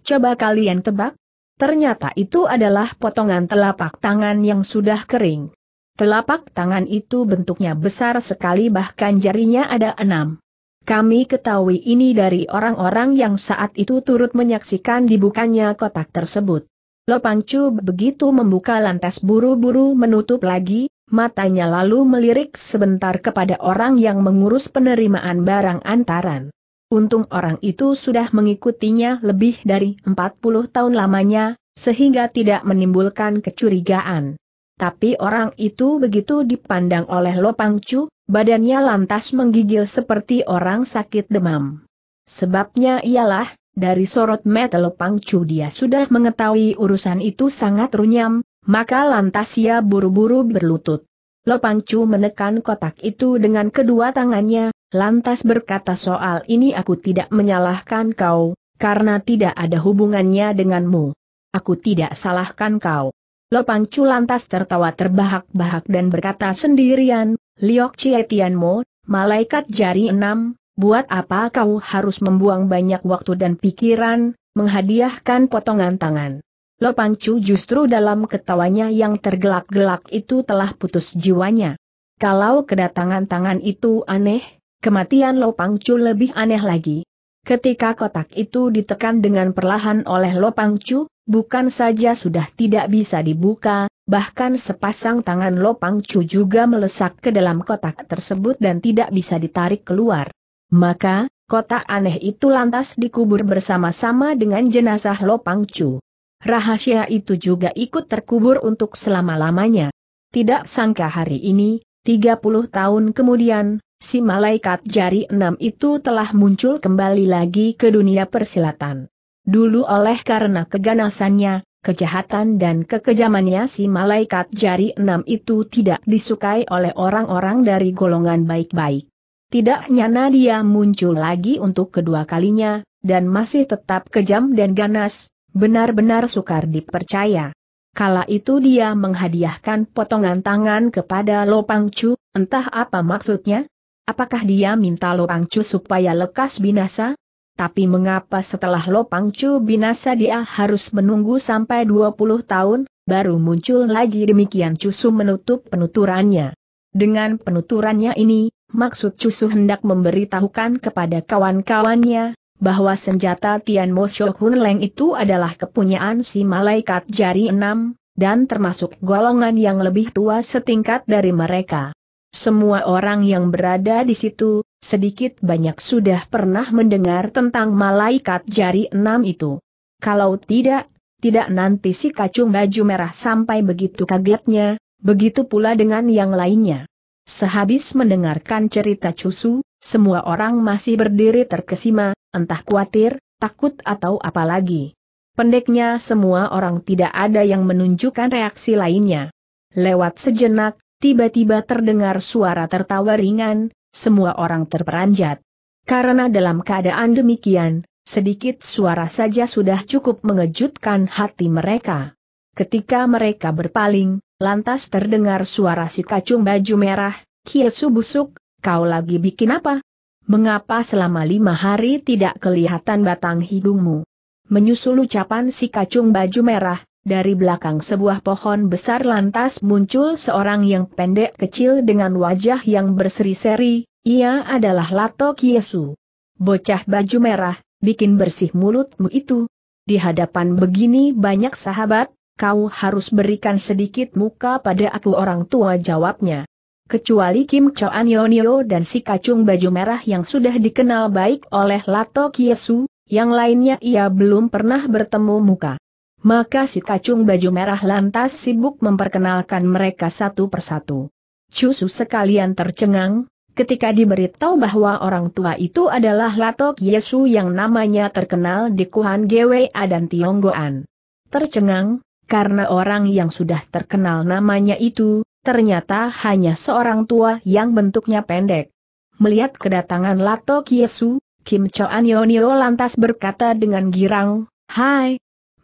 Coba kalian tebak. Ternyata itu adalah potongan telapak tangan yang sudah kering. Telapak tangan itu bentuknya besar sekali bahkan jarinya ada enam. Kami ketahui ini dari orang-orang yang saat itu turut menyaksikan dibukanya kotak tersebut. Lopancu begitu membuka lantas buru-buru menutup lagi, matanya lalu melirik sebentar kepada orang yang mengurus penerimaan barang antaran. Untung orang itu sudah mengikutinya lebih dari 40 tahun lamanya, sehingga tidak menimbulkan kecurigaan. Tapi orang itu begitu dipandang oleh Lopang Chu, badannya lantas menggigil seperti orang sakit demam. Sebabnya ialah, dari sorot mata Lopang Chu dia sudah mengetahui urusan itu sangat runyam, maka lantas ia buru-buru berlutut. Lopang Chu menekan kotak itu dengan kedua tangannya, lantas berkata soal ini aku tidak menyalahkan kau, karena tidak ada hubungannya denganmu. Aku tidak salahkan kau. Lopancu lantas tertawa terbahak-bahak dan berkata sendirian, Liok Chie Mo, malaikat jari enam, buat apa kau harus membuang banyak waktu dan pikiran, menghadiahkan potongan tangan. Lopancu justru dalam ketawanya yang tergelak-gelak itu telah putus jiwanya. Kalau kedatangan tangan itu aneh, kematian Lopancu lebih aneh lagi. Ketika kotak itu ditekan dengan perlahan oleh Lopang Chu, bukan saja sudah tidak bisa dibuka, bahkan sepasang tangan Lopang Chu juga melesak ke dalam kotak tersebut dan tidak bisa ditarik keluar. Maka, kotak aneh itu lantas dikubur bersama-sama dengan jenazah Lopang Chu. Rahasia itu juga ikut terkubur untuk selama-lamanya. Tidak sangka hari ini, 30 tahun kemudian, si malaikat jari enam itu telah muncul kembali lagi ke dunia persilatan. Dulu oleh karena keganasannya, kejahatan dan kekejamannya si malaikat jari enam itu tidak disukai oleh orang-orang dari golongan baik-baik. Tidak nyana dia muncul lagi untuk kedua kalinya, dan masih tetap kejam dan ganas, benar-benar sukar dipercaya. Kala itu dia menghadiahkan potongan tangan kepada Chu, entah apa maksudnya, Apakah dia minta Lopang Chu supaya lekas binasa? Tapi mengapa setelah Lopang Chu binasa dia harus menunggu sampai 20 tahun, baru muncul lagi demikian Cusu menutup penuturannya. Dengan penuturannya ini, maksud Cusu hendak memberitahukan kepada kawan-kawannya, bahwa senjata Tian Mo Hun Leng itu adalah kepunyaan si malaikat jari enam, dan termasuk golongan yang lebih tua setingkat dari mereka. Semua orang yang berada di situ, sedikit banyak sudah pernah mendengar tentang malaikat jari enam itu. Kalau tidak, tidak nanti si kacung baju merah sampai begitu kagetnya, begitu pula dengan yang lainnya. Sehabis mendengarkan cerita Cusu, semua orang masih berdiri terkesima, entah khawatir, takut atau apalagi. Pendeknya semua orang tidak ada yang menunjukkan reaksi lainnya. Lewat sejenak, tiba-tiba terdengar suara tertawa ringan, semua orang terperanjat. Karena dalam keadaan demikian, sedikit suara saja sudah cukup mengejutkan hati mereka. Ketika mereka berpaling, lantas terdengar suara si kacung baju merah, Kiesu busuk, kau lagi bikin apa? Mengapa selama lima hari tidak kelihatan batang hidungmu? Menyusul ucapan si kacung baju merah, dari belakang sebuah pohon besar lantas muncul seorang yang pendek kecil dengan wajah yang berseri-seri, ia adalah Lato Kiesu. Bocah baju merah, bikin bersih mulutmu itu. Di hadapan begini banyak sahabat, kau harus berikan sedikit muka pada aku orang tua jawabnya. Kecuali Kim Choan Yonio dan si kacung baju merah yang sudah dikenal baik oleh Lato Kiesu, yang lainnya ia belum pernah bertemu muka. Maka si kacung baju merah lantas sibuk memperkenalkan mereka satu persatu. Cusu sekalian tercengang, ketika diberitahu bahwa orang tua itu adalah Latok Yesu yang namanya terkenal di Kuhan GWA dan Tionggoan. Tercengang, karena orang yang sudah terkenal namanya itu, ternyata hanya seorang tua yang bentuknya pendek. Melihat kedatangan Latok Yesu, Kim Choan Yonio lantas berkata dengan girang, Hai,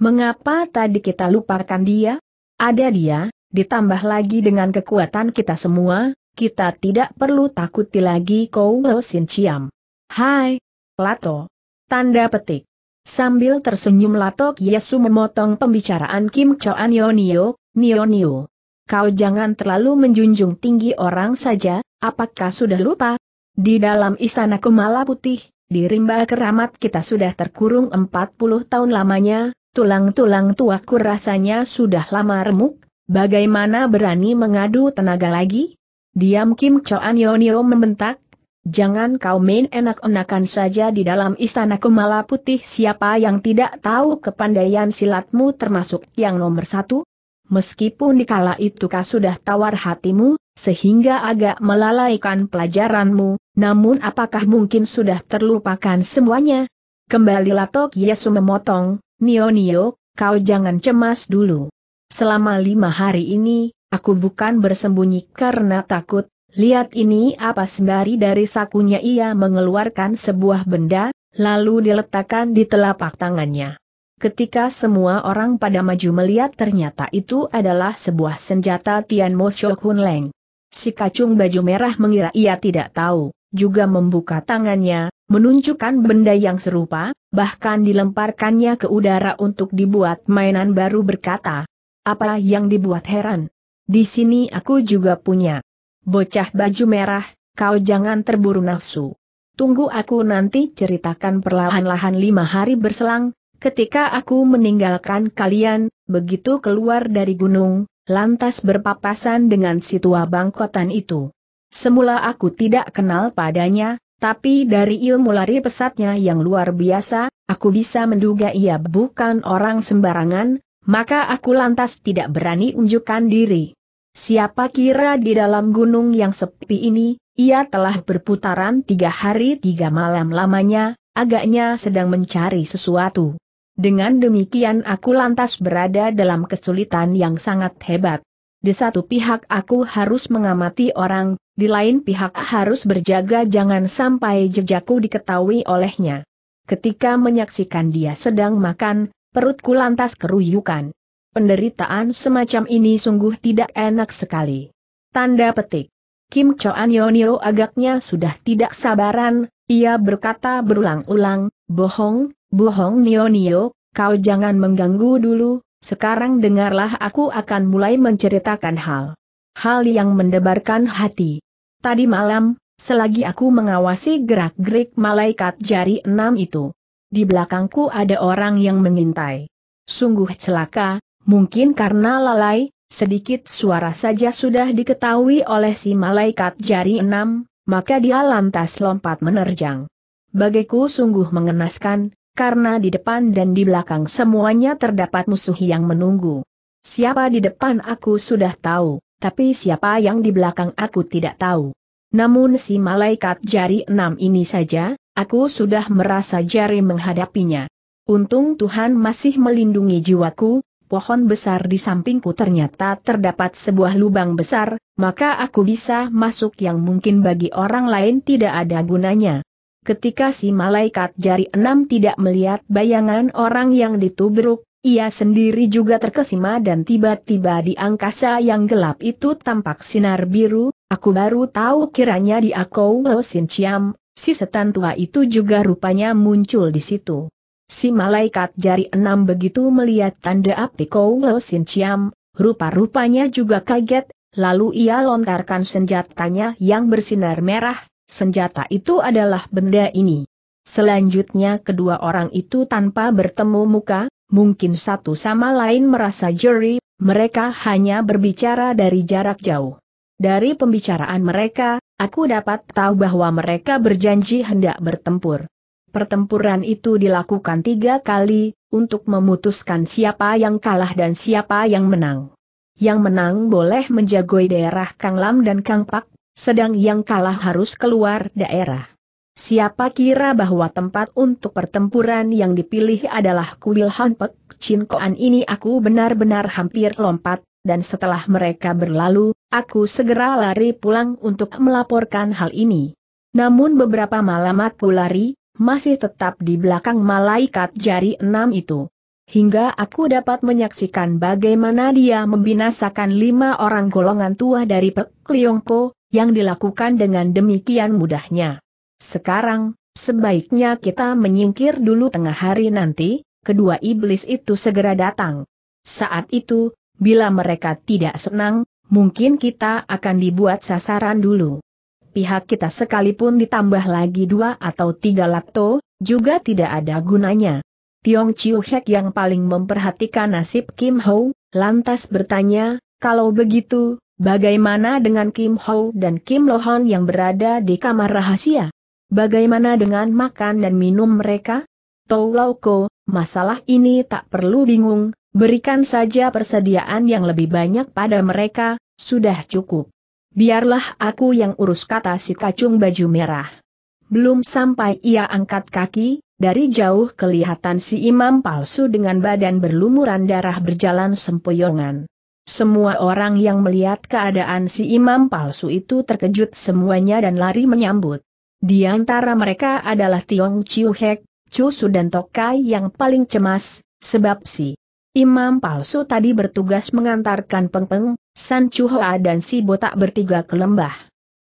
Mengapa tadi kita lupakan dia? Ada dia, ditambah lagi dengan kekuatan kita semua, kita tidak perlu takuti lagi kau Sin Ciam. Hai, Lato. Tanda petik. Sambil tersenyum Lato Yesu memotong pembicaraan Kim Choan Yonio, Nionio. Kau jangan terlalu menjunjung tinggi orang saja, apakah sudah lupa? Di dalam istana Kumala Putih, di rimba keramat kita sudah terkurung 40 tahun lamanya, Tulang-tulang tuaku rasanya sudah lama remuk, bagaimana berani mengadu tenaga lagi? Diam Kim Choan Yonio membentak, jangan kau main enak-enakan saja di dalam istana Kumala Putih siapa yang tidak tahu kepandaian silatmu termasuk yang nomor satu? Meskipun dikala itu kau sudah tawar hatimu, sehingga agak melalaikan pelajaranmu, namun apakah mungkin sudah terlupakan semuanya? Kembalilah Tok Yesu memotong, Nio-Nio, kau jangan cemas dulu. Selama lima hari ini, aku bukan bersembunyi karena takut, lihat ini apa sembari dari sakunya ia mengeluarkan sebuah benda, lalu diletakkan di telapak tangannya. Ketika semua orang pada maju melihat ternyata itu adalah sebuah senjata Tian Mo Hun Leng. Si kacung baju merah mengira ia tidak tahu, juga membuka tangannya, menunjukkan benda yang serupa, bahkan dilemparkannya ke udara untuk dibuat mainan baru berkata, apa yang dibuat heran? Di sini aku juga punya. Bocah baju merah, kau jangan terburu nafsu. Tunggu aku nanti ceritakan perlahan-lahan lima hari berselang, ketika aku meninggalkan kalian, begitu keluar dari gunung, lantas berpapasan dengan si tua bangkotan itu. Semula aku tidak kenal padanya, tapi dari ilmu lari pesatnya yang luar biasa, aku bisa menduga ia bukan orang sembarangan, maka aku lantas tidak berani unjukkan diri. Siapa kira di dalam gunung yang sepi ini, ia telah berputaran tiga hari tiga malam lamanya, agaknya sedang mencari sesuatu. Dengan demikian aku lantas berada dalam kesulitan yang sangat hebat. Di satu pihak aku harus mengamati orang, di lain pihak harus berjaga jangan sampai jejakku diketahui olehnya. Ketika menyaksikan dia sedang makan, perutku lantas keruyukan. Penderitaan semacam ini sungguh tidak enak sekali. Tanda petik. Kim Choan Yonio agaknya sudah tidak sabaran, ia berkata berulang-ulang, bohong, bohong Nionio, kau jangan mengganggu dulu, sekarang dengarlah aku akan mulai menceritakan hal hal yang mendebarkan hati. Tadi malam, selagi aku mengawasi gerak-gerik malaikat jari enam itu, di belakangku ada orang yang mengintai. Sungguh celaka, mungkin karena lalai, sedikit suara saja sudah diketahui oleh si malaikat jari enam, maka dia lantas lompat menerjang. Bagiku sungguh mengenaskan, karena di depan dan di belakang semuanya terdapat musuh yang menunggu. Siapa di depan aku sudah tahu tapi siapa yang di belakang aku tidak tahu. Namun si malaikat jari enam ini saja, aku sudah merasa jari menghadapinya. Untung Tuhan masih melindungi jiwaku, pohon besar di sampingku ternyata terdapat sebuah lubang besar, maka aku bisa masuk yang mungkin bagi orang lain tidak ada gunanya. Ketika si malaikat jari enam tidak melihat bayangan orang yang ditubruk, ia sendiri juga terkesima dan tiba-tiba di angkasa yang gelap itu tampak sinar biru, aku baru tahu kiranya di Akou Sin Chiam, si setan tua itu juga rupanya muncul di situ. Si malaikat jari enam begitu melihat tanda api Kou Sin Chiam, rupa-rupanya juga kaget, lalu ia lontarkan senjatanya yang bersinar merah, senjata itu adalah benda ini. Selanjutnya kedua orang itu tanpa bertemu muka, mungkin satu sama lain merasa jeri, mereka hanya berbicara dari jarak jauh. Dari pembicaraan mereka, aku dapat tahu bahwa mereka berjanji hendak bertempur. Pertempuran itu dilakukan tiga kali, untuk memutuskan siapa yang kalah dan siapa yang menang. Yang menang boleh menjagoi daerah Kang Lam dan Kang Pak, sedang yang kalah harus keluar daerah. Siapa kira bahwa tempat untuk pertempuran yang dipilih adalah kuil Hanpek Chin ini aku benar-benar hampir lompat, dan setelah mereka berlalu, aku segera lari pulang untuk melaporkan hal ini. Namun beberapa malam aku lari, masih tetap di belakang malaikat jari enam itu. Hingga aku dapat menyaksikan bagaimana dia membinasakan lima orang golongan tua dari Pek Liongko, yang dilakukan dengan demikian mudahnya. Sekarang, sebaiknya kita menyingkir dulu tengah hari nanti, kedua iblis itu segera datang. Saat itu, bila mereka tidak senang, mungkin kita akan dibuat sasaran dulu. Pihak kita sekalipun ditambah lagi dua atau tiga lato, juga tidak ada gunanya. Tiong Chiu Hek yang paling memperhatikan nasib Kim Ho, lantas bertanya, kalau begitu, bagaimana dengan Kim Ho dan Kim Lohan yang berada di kamar rahasia? Bagaimana dengan makan dan minum mereka? Tau Lauko, masalah ini tak perlu bingung, berikan saja persediaan yang lebih banyak pada mereka, sudah cukup. Biarlah aku yang urus kata si kacung baju merah. Belum sampai ia angkat kaki, dari jauh kelihatan si imam palsu dengan badan berlumuran darah berjalan sempoyongan. Semua orang yang melihat keadaan si imam palsu itu terkejut semuanya dan lari menyambut. Di antara mereka adalah Tiong Chiu Hek, Chu dan Tokai yang paling cemas, sebab si Imam palsu tadi bertugas mengantarkan Peng Peng, San Hoa dan si botak bertiga ke lembah.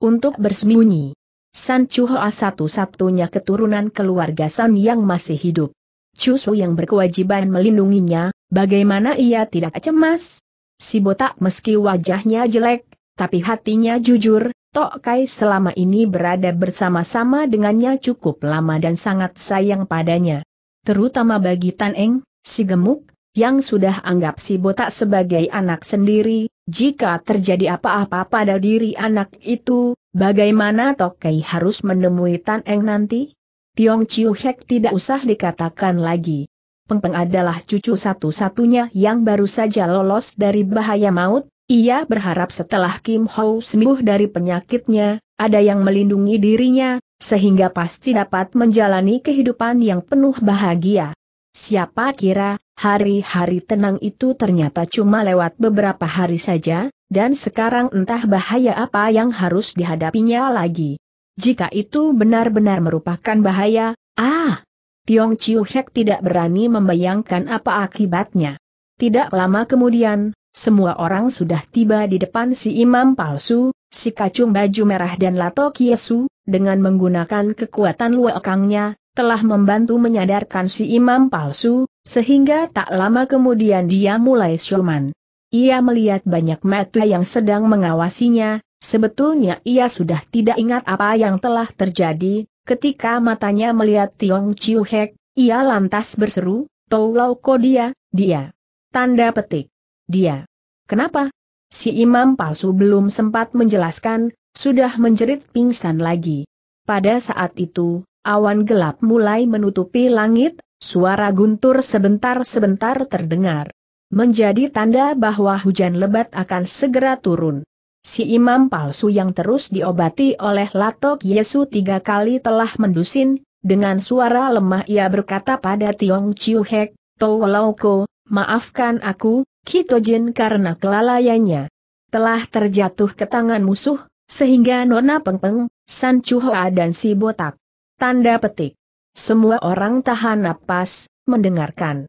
Untuk bersembunyi. San Hoa satu-satunya keturunan keluarga San yang masih hidup. Chusu yang berkewajiban melindunginya, bagaimana ia tidak cemas? Si botak meski wajahnya jelek, tapi hatinya jujur, Tok Kai selama ini berada bersama-sama dengannya cukup lama dan sangat sayang padanya. Terutama bagi Tan Eng, si gemuk, yang sudah anggap si botak sebagai anak sendiri, jika terjadi apa-apa pada diri anak itu, bagaimana Tok Kai harus menemui Tan Eng nanti? Tiong Chiu Hek tidak usah dikatakan lagi. Peng Peng adalah cucu satu-satunya yang baru saja lolos dari bahaya maut, ia berharap setelah Kim Ho sembuh dari penyakitnya, ada yang melindungi dirinya, sehingga pasti dapat menjalani kehidupan yang penuh bahagia. Siapa kira, hari-hari tenang itu ternyata cuma lewat beberapa hari saja, dan sekarang entah bahaya apa yang harus dihadapinya lagi. Jika itu benar-benar merupakan bahaya, ah! Tiong Chiu Hek tidak berani membayangkan apa akibatnya. Tidak lama kemudian, semua orang sudah tiba di depan si imam palsu, si kacung baju merah dan Lato Kiesu, dengan menggunakan kekuatan luekangnya, telah membantu menyadarkan si imam palsu, sehingga tak lama kemudian dia mulai siuman. Ia melihat banyak mata yang sedang mengawasinya, sebetulnya ia sudah tidak ingat apa yang telah terjadi, ketika matanya melihat Tiong Chiu Hek, ia lantas berseru, Tau Lau Kodia, dia. Tanda petik. Dia. Kenapa? Si imam palsu belum sempat menjelaskan, sudah menjerit pingsan lagi. Pada saat itu, awan gelap mulai menutupi langit, suara guntur sebentar-sebentar terdengar. Menjadi tanda bahwa hujan lebat akan segera turun. Si imam palsu yang terus diobati oleh Latok Yesu tiga kali telah mendusin, dengan suara lemah ia berkata pada Tiong Chiu Hek, Toloko, maafkan aku, Kitojin karena kelalaiannya. Telah terjatuh ke tangan musuh, sehingga Nona Pengpeng, San Chuhua dan si Botak. Tanda petik. Semua orang tahan napas, mendengarkan.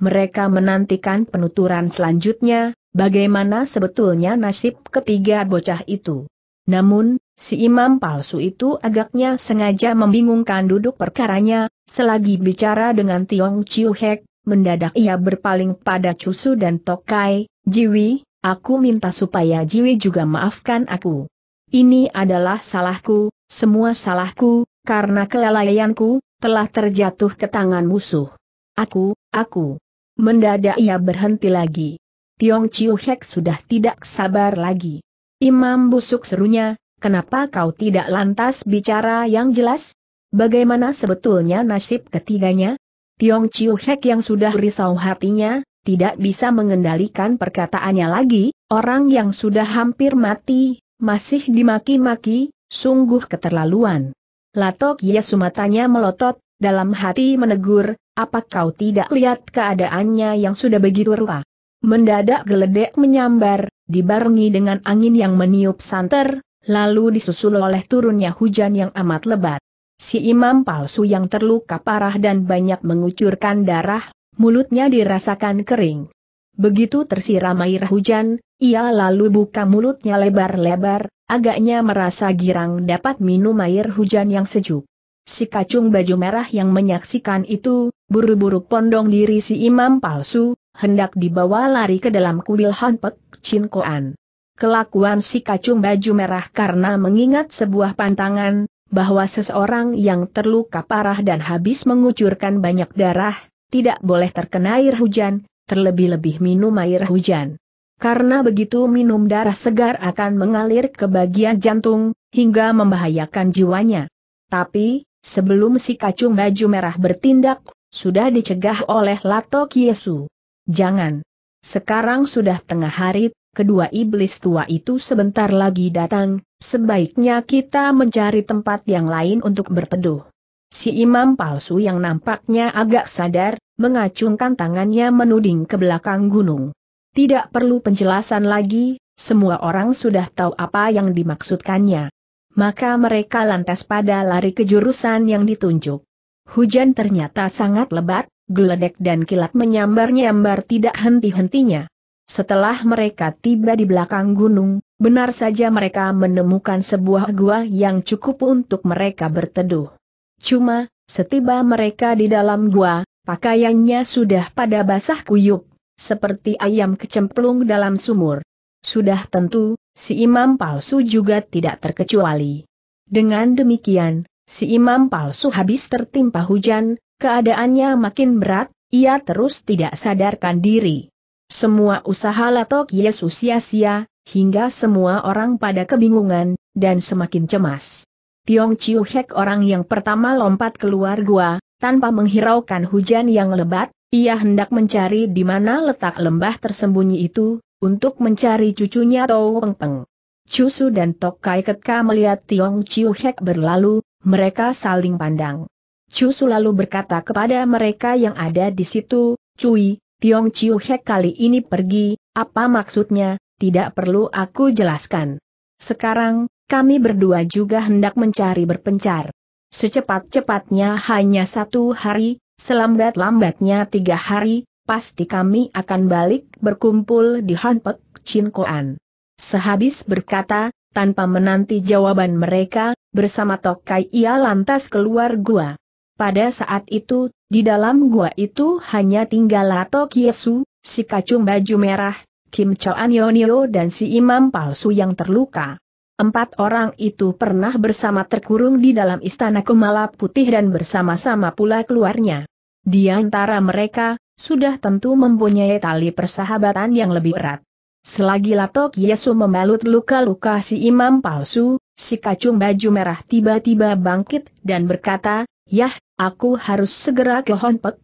Mereka menantikan penuturan selanjutnya, bagaimana sebetulnya nasib ketiga bocah itu. Namun, si imam palsu itu agaknya sengaja membingungkan duduk perkaranya, selagi bicara dengan Tiong Chiu Hek, mendadak ia berpaling pada Cusu dan Tokai, Jiwi, aku minta supaya Jiwi juga maafkan aku. Ini adalah salahku, semua salahku, karena kelalaianku, telah terjatuh ke tangan musuh. Aku, aku. Mendadak ia berhenti lagi. Tiong Chiu Hek sudah tidak sabar lagi. Imam busuk serunya, kenapa kau tidak lantas bicara yang jelas? Bagaimana sebetulnya nasib ketiganya? Tiong Chiu Hek yang sudah risau hatinya, tidak bisa mengendalikan perkataannya lagi, orang yang sudah hampir mati, masih dimaki-maki, sungguh keterlaluan. Latok Ye matanya melotot, dalam hati menegur, apa kau tidak lihat keadaannya yang sudah begitu rupa? Mendadak geledek menyambar, dibarengi dengan angin yang meniup santer, lalu disusul oleh turunnya hujan yang amat lebat. Si imam palsu yang terluka parah dan banyak mengucurkan darah, mulutnya dirasakan kering. Begitu tersiram air hujan, ia lalu buka mulutnya lebar-lebar, agaknya merasa girang dapat minum air hujan yang sejuk. Si kacung baju merah yang menyaksikan itu, buru-buru pondong diri si imam palsu, hendak dibawa lari ke dalam kuil Hanpek, Chinkoan. Kelakuan si kacung baju merah karena mengingat sebuah pantangan, bahwa seseorang yang terluka parah dan habis mengucurkan banyak darah, tidak boleh terkena air hujan, terlebih-lebih minum air hujan. Karena begitu minum darah segar akan mengalir ke bagian jantung, hingga membahayakan jiwanya. Tapi, sebelum si kacung baju merah bertindak, sudah dicegah oleh Lato Kiesu. Jangan. Sekarang sudah tengah hari, kedua iblis tua itu sebentar lagi datang, Sebaiknya kita mencari tempat yang lain untuk berteduh. Si imam palsu yang nampaknya agak sadar, mengacungkan tangannya menuding ke belakang gunung. Tidak perlu penjelasan lagi, semua orang sudah tahu apa yang dimaksudkannya. Maka mereka lantas pada lari ke jurusan yang ditunjuk. Hujan ternyata sangat lebat, geledek dan kilat menyambar-nyambar tidak henti-hentinya. Setelah mereka tiba di belakang gunung, benar saja mereka menemukan sebuah gua yang cukup untuk mereka berteduh. Cuma, setiba mereka di dalam gua, pakaiannya sudah pada basah kuyup, seperti ayam kecemplung dalam sumur. Sudah tentu, si imam palsu juga tidak terkecuali. Dengan demikian, si imam palsu habis tertimpa hujan, keadaannya makin berat, ia terus tidak sadarkan diri. Semua usaha Latok Yesus sia-sia, hingga semua orang pada kebingungan, dan semakin cemas. Tiong Chiu Hek orang yang pertama lompat keluar gua, tanpa menghiraukan hujan yang lebat, ia hendak mencari di mana letak lembah tersembunyi itu, untuk mencari cucunya Tau Peng Peng. Cusu dan Tok Kai Ketka melihat Tiong Chiu Hek berlalu, mereka saling pandang. Cusu lalu berkata kepada mereka yang ada di situ, Cui, Tiong Chiu Hek kali ini pergi, apa maksudnya, tidak perlu aku jelaskan. Sekarang, kami berdua juga hendak mencari berpencar. Secepat-cepatnya hanya satu hari, selambat-lambatnya tiga hari, pasti kami akan balik berkumpul di Hanpek, Koan. Sehabis berkata, tanpa menanti jawaban mereka, bersama Tokai ia lantas keluar gua. Pada saat itu, di dalam gua itu hanya tinggal Lato Kiesu, si kacung baju merah, Kim Choan Yonio dan si imam palsu yang terluka. Empat orang itu pernah bersama terkurung di dalam istana kemala Putih dan bersama-sama pula keluarnya. Di antara mereka, sudah tentu mempunyai tali persahabatan yang lebih erat. Selagi Lato Kiesu membalut luka-luka si imam palsu, si kacung baju merah tiba-tiba bangkit dan berkata, Yah, Aku harus segera ke Honpek,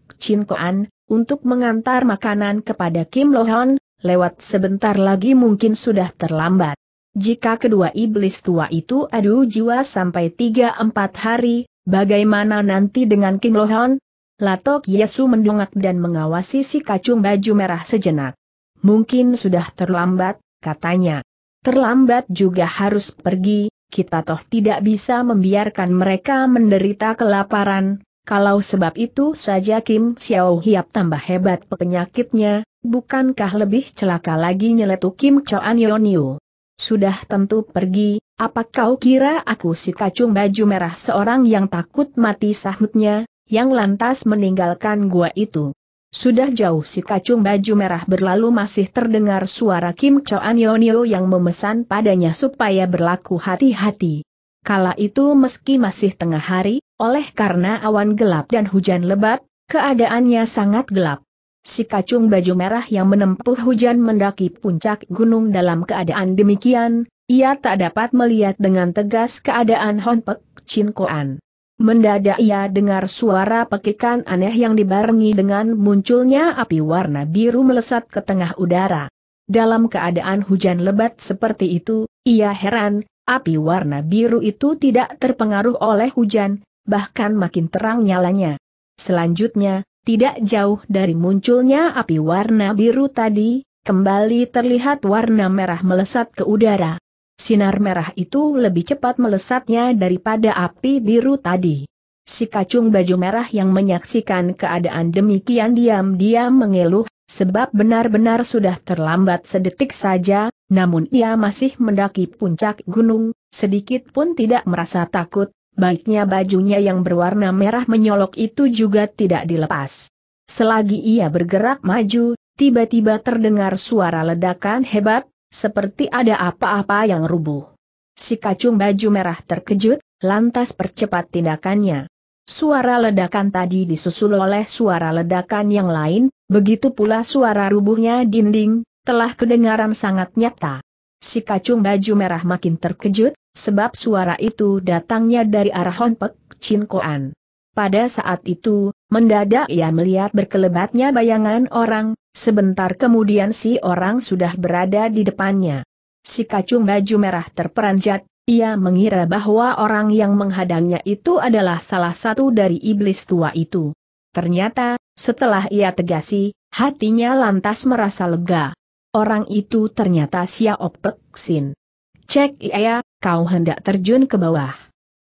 Koan, untuk mengantar makanan kepada Kim Lohon, lewat sebentar lagi mungkin sudah terlambat. Jika kedua iblis tua itu adu jiwa sampai 3-4 hari, bagaimana nanti dengan Kim Lohon? Latok Yesu mendongak dan mengawasi si kacung baju merah sejenak. Mungkin sudah terlambat, katanya. Terlambat juga harus pergi, kita toh tidak bisa membiarkan mereka menderita kelaparan, kalau sebab itu saja Kim Xiao Hiap tambah hebat penyakitnya, bukankah lebih celaka lagi nyeletu Kim Choan Yonyu? Sudah tentu pergi, apa kau kira aku si kacung baju merah seorang yang takut mati sahutnya, yang lantas meninggalkan gua itu? Sudah jauh si kacung baju merah berlalu masih terdengar suara Kim Choan Yonio yang memesan padanya supaya berlaku hati-hati. Kala itu meski masih tengah hari, oleh karena awan gelap dan hujan lebat, keadaannya sangat gelap. Si kacung baju merah yang menempuh hujan mendaki puncak gunung dalam keadaan demikian, ia tak dapat melihat dengan tegas keadaan Honpek Chin Koan. Mendadak ia dengar suara pekikan aneh yang dibarengi dengan munculnya api warna biru melesat ke tengah udara. Dalam keadaan hujan lebat seperti itu, ia heran, api warna biru itu tidak terpengaruh oleh hujan, bahkan makin terang nyalanya. Selanjutnya, tidak jauh dari munculnya api warna biru tadi, kembali terlihat warna merah melesat ke udara. Sinar merah itu lebih cepat melesatnya daripada api biru tadi. Si kacung baju merah yang menyaksikan keadaan demikian diam-diam mengeluh, sebab benar-benar sudah terlambat sedetik saja, namun ia masih mendaki puncak gunung, sedikit pun tidak merasa takut, baiknya bajunya yang berwarna merah menyolok itu juga tidak dilepas. Selagi ia bergerak maju, tiba-tiba terdengar suara ledakan hebat, seperti ada apa-apa yang rubuh. Si kacung baju merah terkejut, lantas percepat tindakannya. Suara ledakan tadi disusul oleh suara ledakan yang lain, begitu pula suara rubuhnya dinding, telah kedengaran sangat nyata. Si kacung baju merah makin terkejut, sebab suara itu datangnya dari arah Honpek Chin Koan. Pada saat itu, mendadak ia melihat berkelebatnya bayangan orang, sebentar kemudian si orang sudah berada di depannya. Si kacung baju merah terperanjat, ia mengira bahwa orang yang menghadangnya itu adalah salah satu dari iblis tua itu. Ternyata, setelah ia tegasi, hatinya lantas merasa lega. Orang itu ternyata Xiao Pek Sin. Cek ia, kau hendak terjun ke bawah.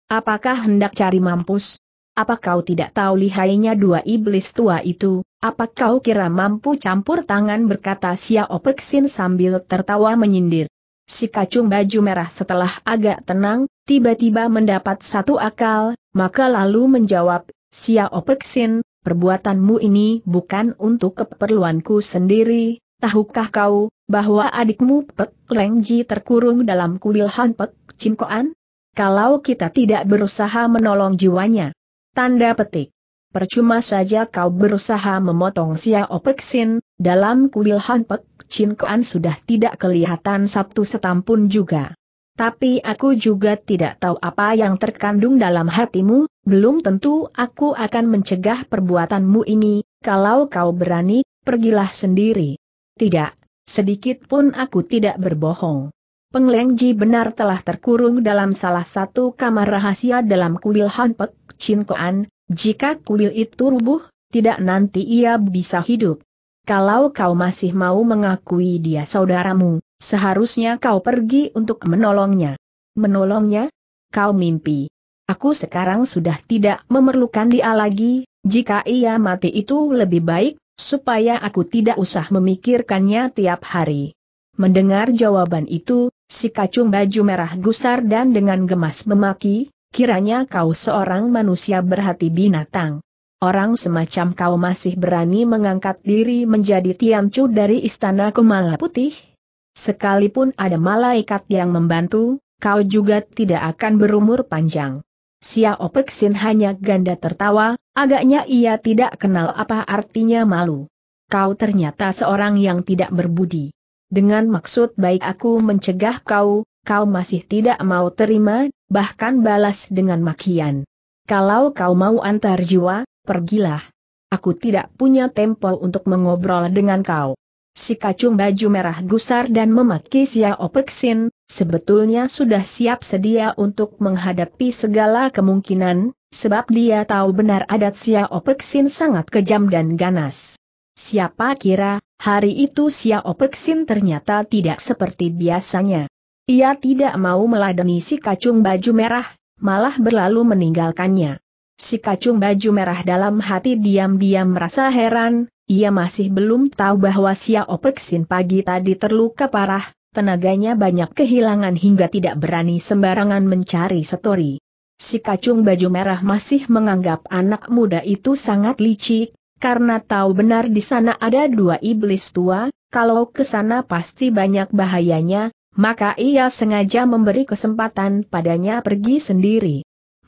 Apakah hendak cari mampus? Apa kau tidak tahu lihainya dua iblis tua itu? Apa kau kira mampu campur tangan berkata Xiao Peksin sambil tertawa menyindir? Si kacung baju merah setelah agak tenang, tiba-tiba mendapat satu akal, maka lalu menjawab, Xiao Peksin, perbuatanmu ini bukan untuk keperluanku sendiri, tahukah kau, bahwa adikmu Pek Lengji terkurung dalam kuil Han Pek Cimkoan? Kalau kita tidak berusaha menolong jiwanya, Tanda petik. Percuma saja kau berusaha memotong sia Opeksin, dalam kuil Hanpek, Cinkoan sudah tidak kelihatan Sabtu setampun juga. Tapi aku juga tidak tahu apa yang terkandung dalam hatimu, belum tentu aku akan mencegah perbuatanmu ini, kalau kau berani, pergilah sendiri. Tidak, sedikit pun aku tidak berbohong. Penglengji benar telah terkurung dalam salah satu kamar rahasia dalam kuil Hanpek, Chin Koan, jika kuil itu rubuh, tidak nanti ia bisa hidup. Kalau kau masih mau mengakui dia saudaramu, seharusnya kau pergi untuk menolongnya. Menolongnya? Kau mimpi. Aku sekarang sudah tidak memerlukan dia lagi, jika ia mati itu lebih baik, supaya aku tidak usah memikirkannya tiap hari. Mendengar jawaban itu, si kacung baju merah gusar dan dengan gemas memaki, kiranya kau seorang manusia berhati binatang. Orang semacam kau masih berani mengangkat diri menjadi Tiancu dari Istana Kumala Putih? Sekalipun ada malaikat yang membantu, kau juga tidak akan berumur panjang. Sia Opeksin hanya ganda tertawa, agaknya ia tidak kenal apa artinya malu. Kau ternyata seorang yang tidak berbudi. Dengan maksud baik aku mencegah kau, kau masih tidak mau terima, bahkan balas dengan makian. Kalau kau mau antar jiwa, pergilah. Aku tidak punya tempo untuk mengobrol dengan kau. Si kacung baju merah gusar dan memaki Xiao Peksin, sebetulnya sudah siap sedia untuk menghadapi segala kemungkinan, sebab dia tahu benar adat Xiao Peksin sangat kejam dan ganas. Siapa kira, hari itu Xiao Peksin ternyata tidak seperti biasanya. Ia tidak mau meladeni si kacung baju merah, malah berlalu meninggalkannya. Si kacung baju merah dalam hati diam-diam merasa heran, ia masih belum tahu bahwa Xiao Peksin pagi tadi terluka parah, tenaganya banyak kehilangan hingga tidak berani sembarangan mencari setori. Si kacung baju merah masih menganggap anak muda itu sangat licik, karena tahu benar di sana ada dua iblis tua, kalau ke sana pasti banyak bahayanya, maka ia sengaja memberi kesempatan padanya pergi sendiri.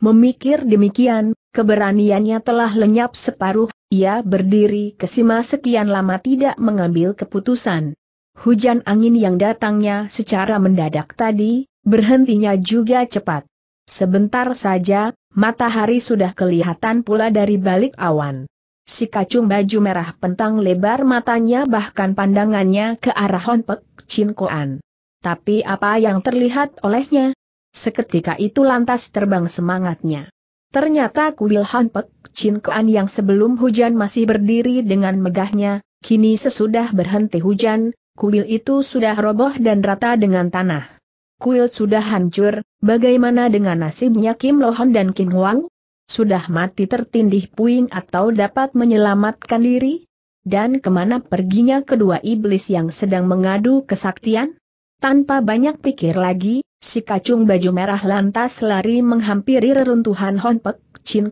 Memikir demikian, keberaniannya telah lenyap separuh, ia berdiri kesima sekian lama tidak mengambil keputusan. Hujan angin yang datangnya secara mendadak tadi, berhentinya juga cepat. Sebentar saja, matahari sudah kelihatan pula dari balik awan. Si kacung baju merah pentang lebar matanya bahkan pandangannya ke arah Honpek Chin Koan tapi apa yang terlihat olehnya? Seketika itu lantas terbang semangatnya. Ternyata kuil Hanpek Kuan yang sebelum hujan masih berdiri dengan megahnya, kini sesudah berhenti hujan, kuil itu sudah roboh dan rata dengan tanah. Kuil sudah hancur, bagaimana dengan nasibnya Kim Lohan dan Kim Huang? Sudah mati tertindih puing atau dapat menyelamatkan diri? Dan kemana perginya kedua iblis yang sedang mengadu kesaktian? Tanpa banyak pikir lagi, si kacung baju merah lantas lari menghampiri reruntuhan Honpek Chin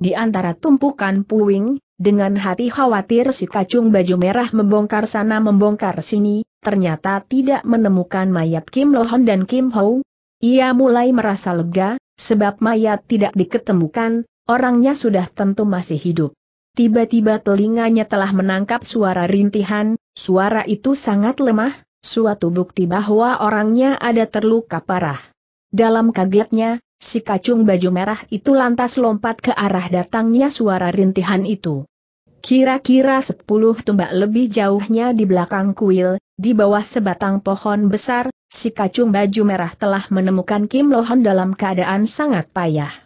Di antara tumpukan puing, dengan hati khawatir si kacung baju merah membongkar sana membongkar sini, ternyata tidak menemukan mayat Kim Lohon dan Kim Ho. Ia mulai merasa lega, sebab mayat tidak diketemukan, orangnya sudah tentu masih hidup. Tiba-tiba telinganya telah menangkap suara rintihan, suara itu sangat lemah, suatu bukti bahwa orangnya ada terluka parah. Dalam kagetnya, si kacung baju merah itu lantas lompat ke arah datangnya suara rintihan itu. Kira-kira sepuluh tumbak lebih jauhnya di belakang kuil, di bawah sebatang pohon besar, si kacung baju merah telah menemukan Kim Lohan dalam keadaan sangat payah.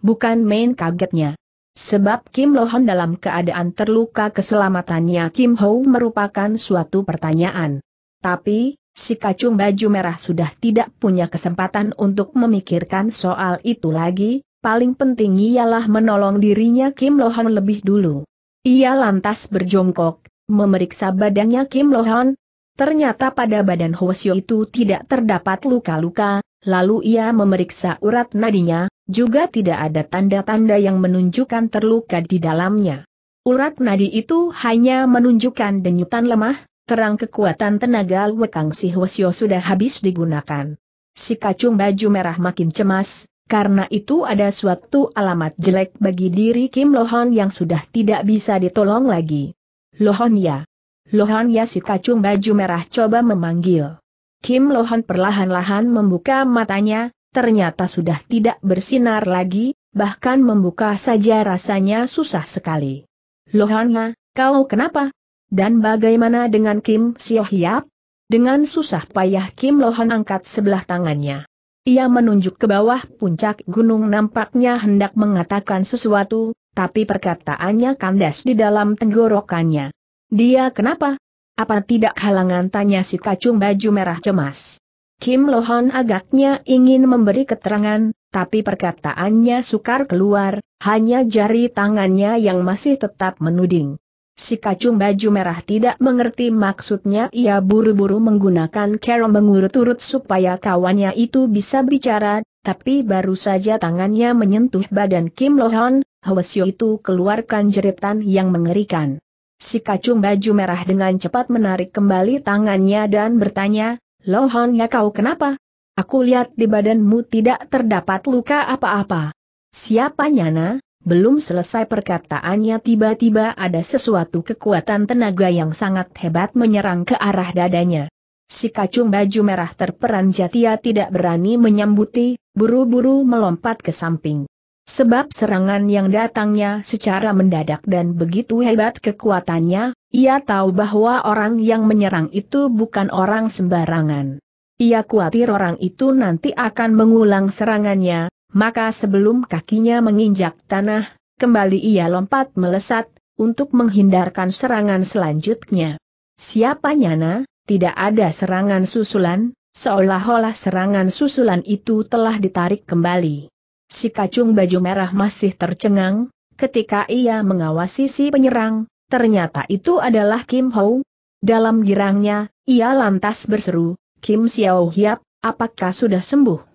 Bukan main kagetnya. Sebab Kim Lohan dalam keadaan terluka keselamatannya Kim Ho merupakan suatu pertanyaan. Tapi, si kacung baju merah sudah tidak punya kesempatan untuk memikirkan soal itu lagi, paling penting ialah menolong dirinya Kim Lohan lebih dulu. Ia lantas berjongkok, memeriksa badannya Kim Lohan, Ternyata pada badan Hwasyo itu tidak terdapat luka-luka, lalu ia memeriksa urat nadinya, juga tidak ada tanda-tanda yang menunjukkan terluka di dalamnya. Urat nadi itu hanya menunjukkan denyutan lemah, Terang kekuatan tenaga Wekang Hwasyo sudah habis digunakan. Si kacung baju merah makin cemas, karena itu ada suatu alamat jelek bagi diri Kim Lohon yang sudah tidak bisa ditolong lagi. Lohon ya. Lohon ya si kacung baju merah coba memanggil. Kim Lohon perlahan-lahan membuka matanya, ternyata sudah tidak bersinar lagi, bahkan membuka saja rasanya susah sekali. Lohon ya, kau kenapa? Dan bagaimana dengan Kim Sio Hiap? Dengan susah payah Kim Lohan angkat sebelah tangannya. Ia menunjuk ke bawah puncak gunung nampaknya hendak mengatakan sesuatu, tapi perkataannya kandas di dalam tenggorokannya. Dia kenapa? Apa tidak halangan tanya si kacung baju merah cemas. Kim Lohan agaknya ingin memberi keterangan, tapi perkataannya sukar keluar, hanya jari tangannya yang masih tetap menuding. Si kacung baju merah tidak mengerti maksudnya ia buru-buru menggunakan cara mengurut-urut supaya kawannya itu bisa bicara, tapi baru saja tangannya menyentuh badan Kim Lohan, Hwasyo itu keluarkan jeritan yang mengerikan. Si kacung baju merah dengan cepat menarik kembali tangannya dan bertanya, Lohan ya kau kenapa? Aku lihat di badanmu tidak terdapat luka apa-apa. Siapa Nyana? Belum selesai perkataannya tiba-tiba ada sesuatu kekuatan tenaga yang sangat hebat menyerang ke arah dadanya. Si kacung baju merah terperanjat ia tidak berani menyambuti, buru-buru melompat ke samping. Sebab serangan yang datangnya secara mendadak dan begitu hebat kekuatannya, ia tahu bahwa orang yang menyerang itu bukan orang sembarangan. Ia khawatir orang itu nanti akan mengulang serangannya, maka sebelum kakinya menginjak tanah, kembali ia lompat melesat, untuk menghindarkan serangan selanjutnya. Siapa nyana, tidak ada serangan susulan, seolah-olah serangan susulan itu telah ditarik kembali. Si kacung baju merah masih tercengang, ketika ia mengawasi si penyerang, ternyata itu adalah Kim Ho. Dalam girangnya, ia lantas berseru, Kim Xiao Hiap, apakah sudah sembuh?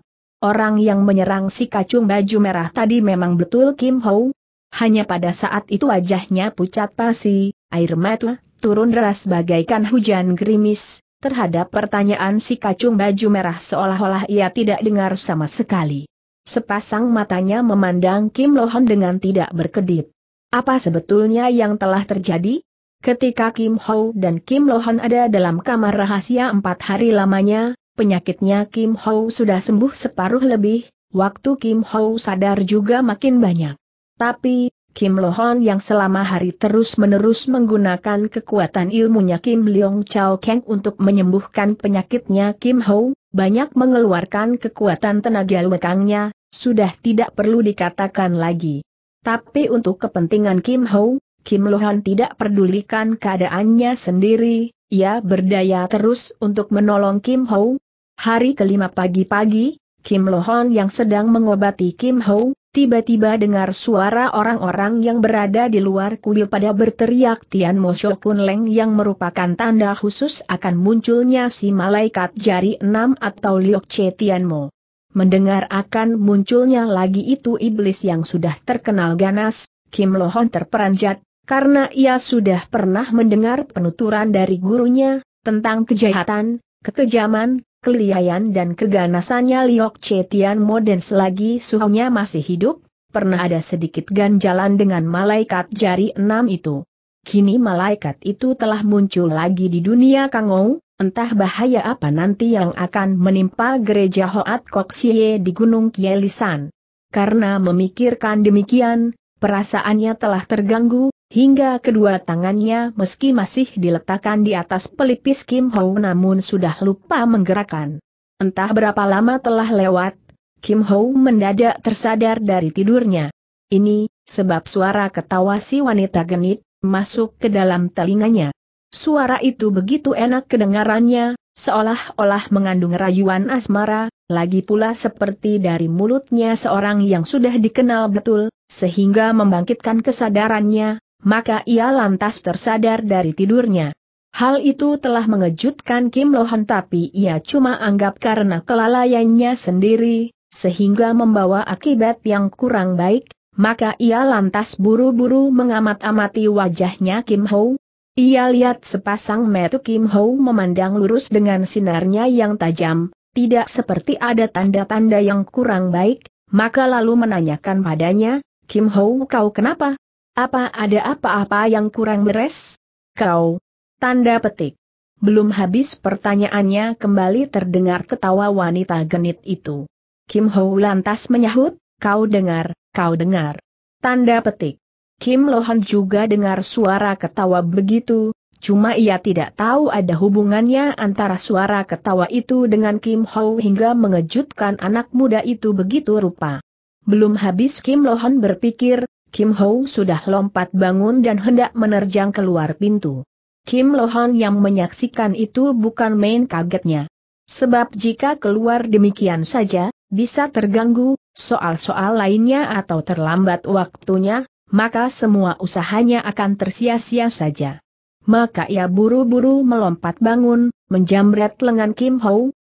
Orang yang menyerang si kacung baju merah tadi memang betul Kim Ho. Hanya pada saat itu wajahnya pucat pasi, air mata turun deras bagaikan hujan gerimis, terhadap pertanyaan si kacung baju merah seolah-olah ia tidak dengar sama sekali. Sepasang matanya memandang Kim Lohan dengan tidak berkedip. Apa sebetulnya yang telah terjadi? Ketika Kim Ho dan Kim Lohan ada dalam kamar rahasia empat hari lamanya, penyakitnya Kim Ho sudah sembuh separuh lebih, waktu Kim Ho sadar juga makin banyak. Tapi, Kim Lohon yang selama hari terus-menerus menggunakan kekuatan ilmunya Kim Leong Chao Kang untuk menyembuhkan penyakitnya Kim Ho, banyak mengeluarkan kekuatan tenaga lekangnya, sudah tidak perlu dikatakan lagi. Tapi untuk kepentingan Kim Ho, Kim Lohan tidak pedulikan keadaannya sendiri, ia berdaya terus untuk menolong Kim Ho, Hari kelima pagi-pagi, Kim Lohon yang sedang mengobati Kim Ho, tiba-tiba dengar suara orang-orang yang berada di luar kuil pada berteriak Tian Mo Shokun Leng yang merupakan tanda khusus akan munculnya si malaikat jari enam atau Liok Che Tian Mo. Mendengar akan munculnya lagi itu iblis yang sudah terkenal ganas, Kim Lohon terperanjat, karena ia sudah pernah mendengar penuturan dari gurunya, tentang kejahatan, kekejaman, kelihayan dan keganasannya Liok Chetian Moden selagi suhunya masih hidup, pernah ada sedikit ganjalan dengan malaikat jari enam itu. Kini malaikat itu telah muncul lagi di dunia Kangou, entah bahaya apa nanti yang akan menimpa gereja Hoat Kok Koksie di Gunung Kielisan. Karena memikirkan demikian, perasaannya telah terganggu, hingga kedua tangannya meski masih diletakkan di atas pelipis Kim Ho namun sudah lupa menggerakkan. Entah berapa lama telah lewat, Kim Ho mendadak tersadar dari tidurnya. Ini, sebab suara ketawa si wanita genit, masuk ke dalam telinganya. Suara itu begitu enak kedengarannya, seolah-olah mengandung rayuan asmara, lagi pula seperti dari mulutnya seorang yang sudah dikenal betul, sehingga membangkitkan kesadarannya, maka ia lantas tersadar dari tidurnya. Hal itu telah mengejutkan Kim Lohan tapi ia cuma anggap karena kelalaiannya sendiri, sehingga membawa akibat yang kurang baik, maka ia lantas buru-buru mengamat-amati wajahnya Kim Ho. Ia lihat sepasang metu Kim Ho memandang lurus dengan sinarnya yang tajam, tidak seperti ada tanda-tanda yang kurang baik, maka lalu menanyakan padanya, Kim Ho kau kenapa? Apa ada apa-apa yang kurang beres? Kau. Tanda petik. Belum habis pertanyaannya kembali terdengar ketawa wanita genit itu. Kim Ho lantas menyahut, kau dengar, kau dengar. Tanda petik. Kim Lohan juga dengar suara ketawa begitu, cuma ia tidak tahu ada hubungannya antara suara ketawa itu dengan Kim Ho hingga mengejutkan anak muda itu begitu rupa. Belum habis Kim Lohan berpikir, Kim Ho sudah lompat bangun dan hendak menerjang keluar pintu. Kim Lohan yang menyaksikan itu bukan main kagetnya. Sebab jika keluar demikian saja, bisa terganggu, soal-soal lainnya atau terlambat waktunya, maka semua usahanya akan tersia-sia saja. Maka ia buru-buru melompat bangun, menjamret lengan Kim Ho,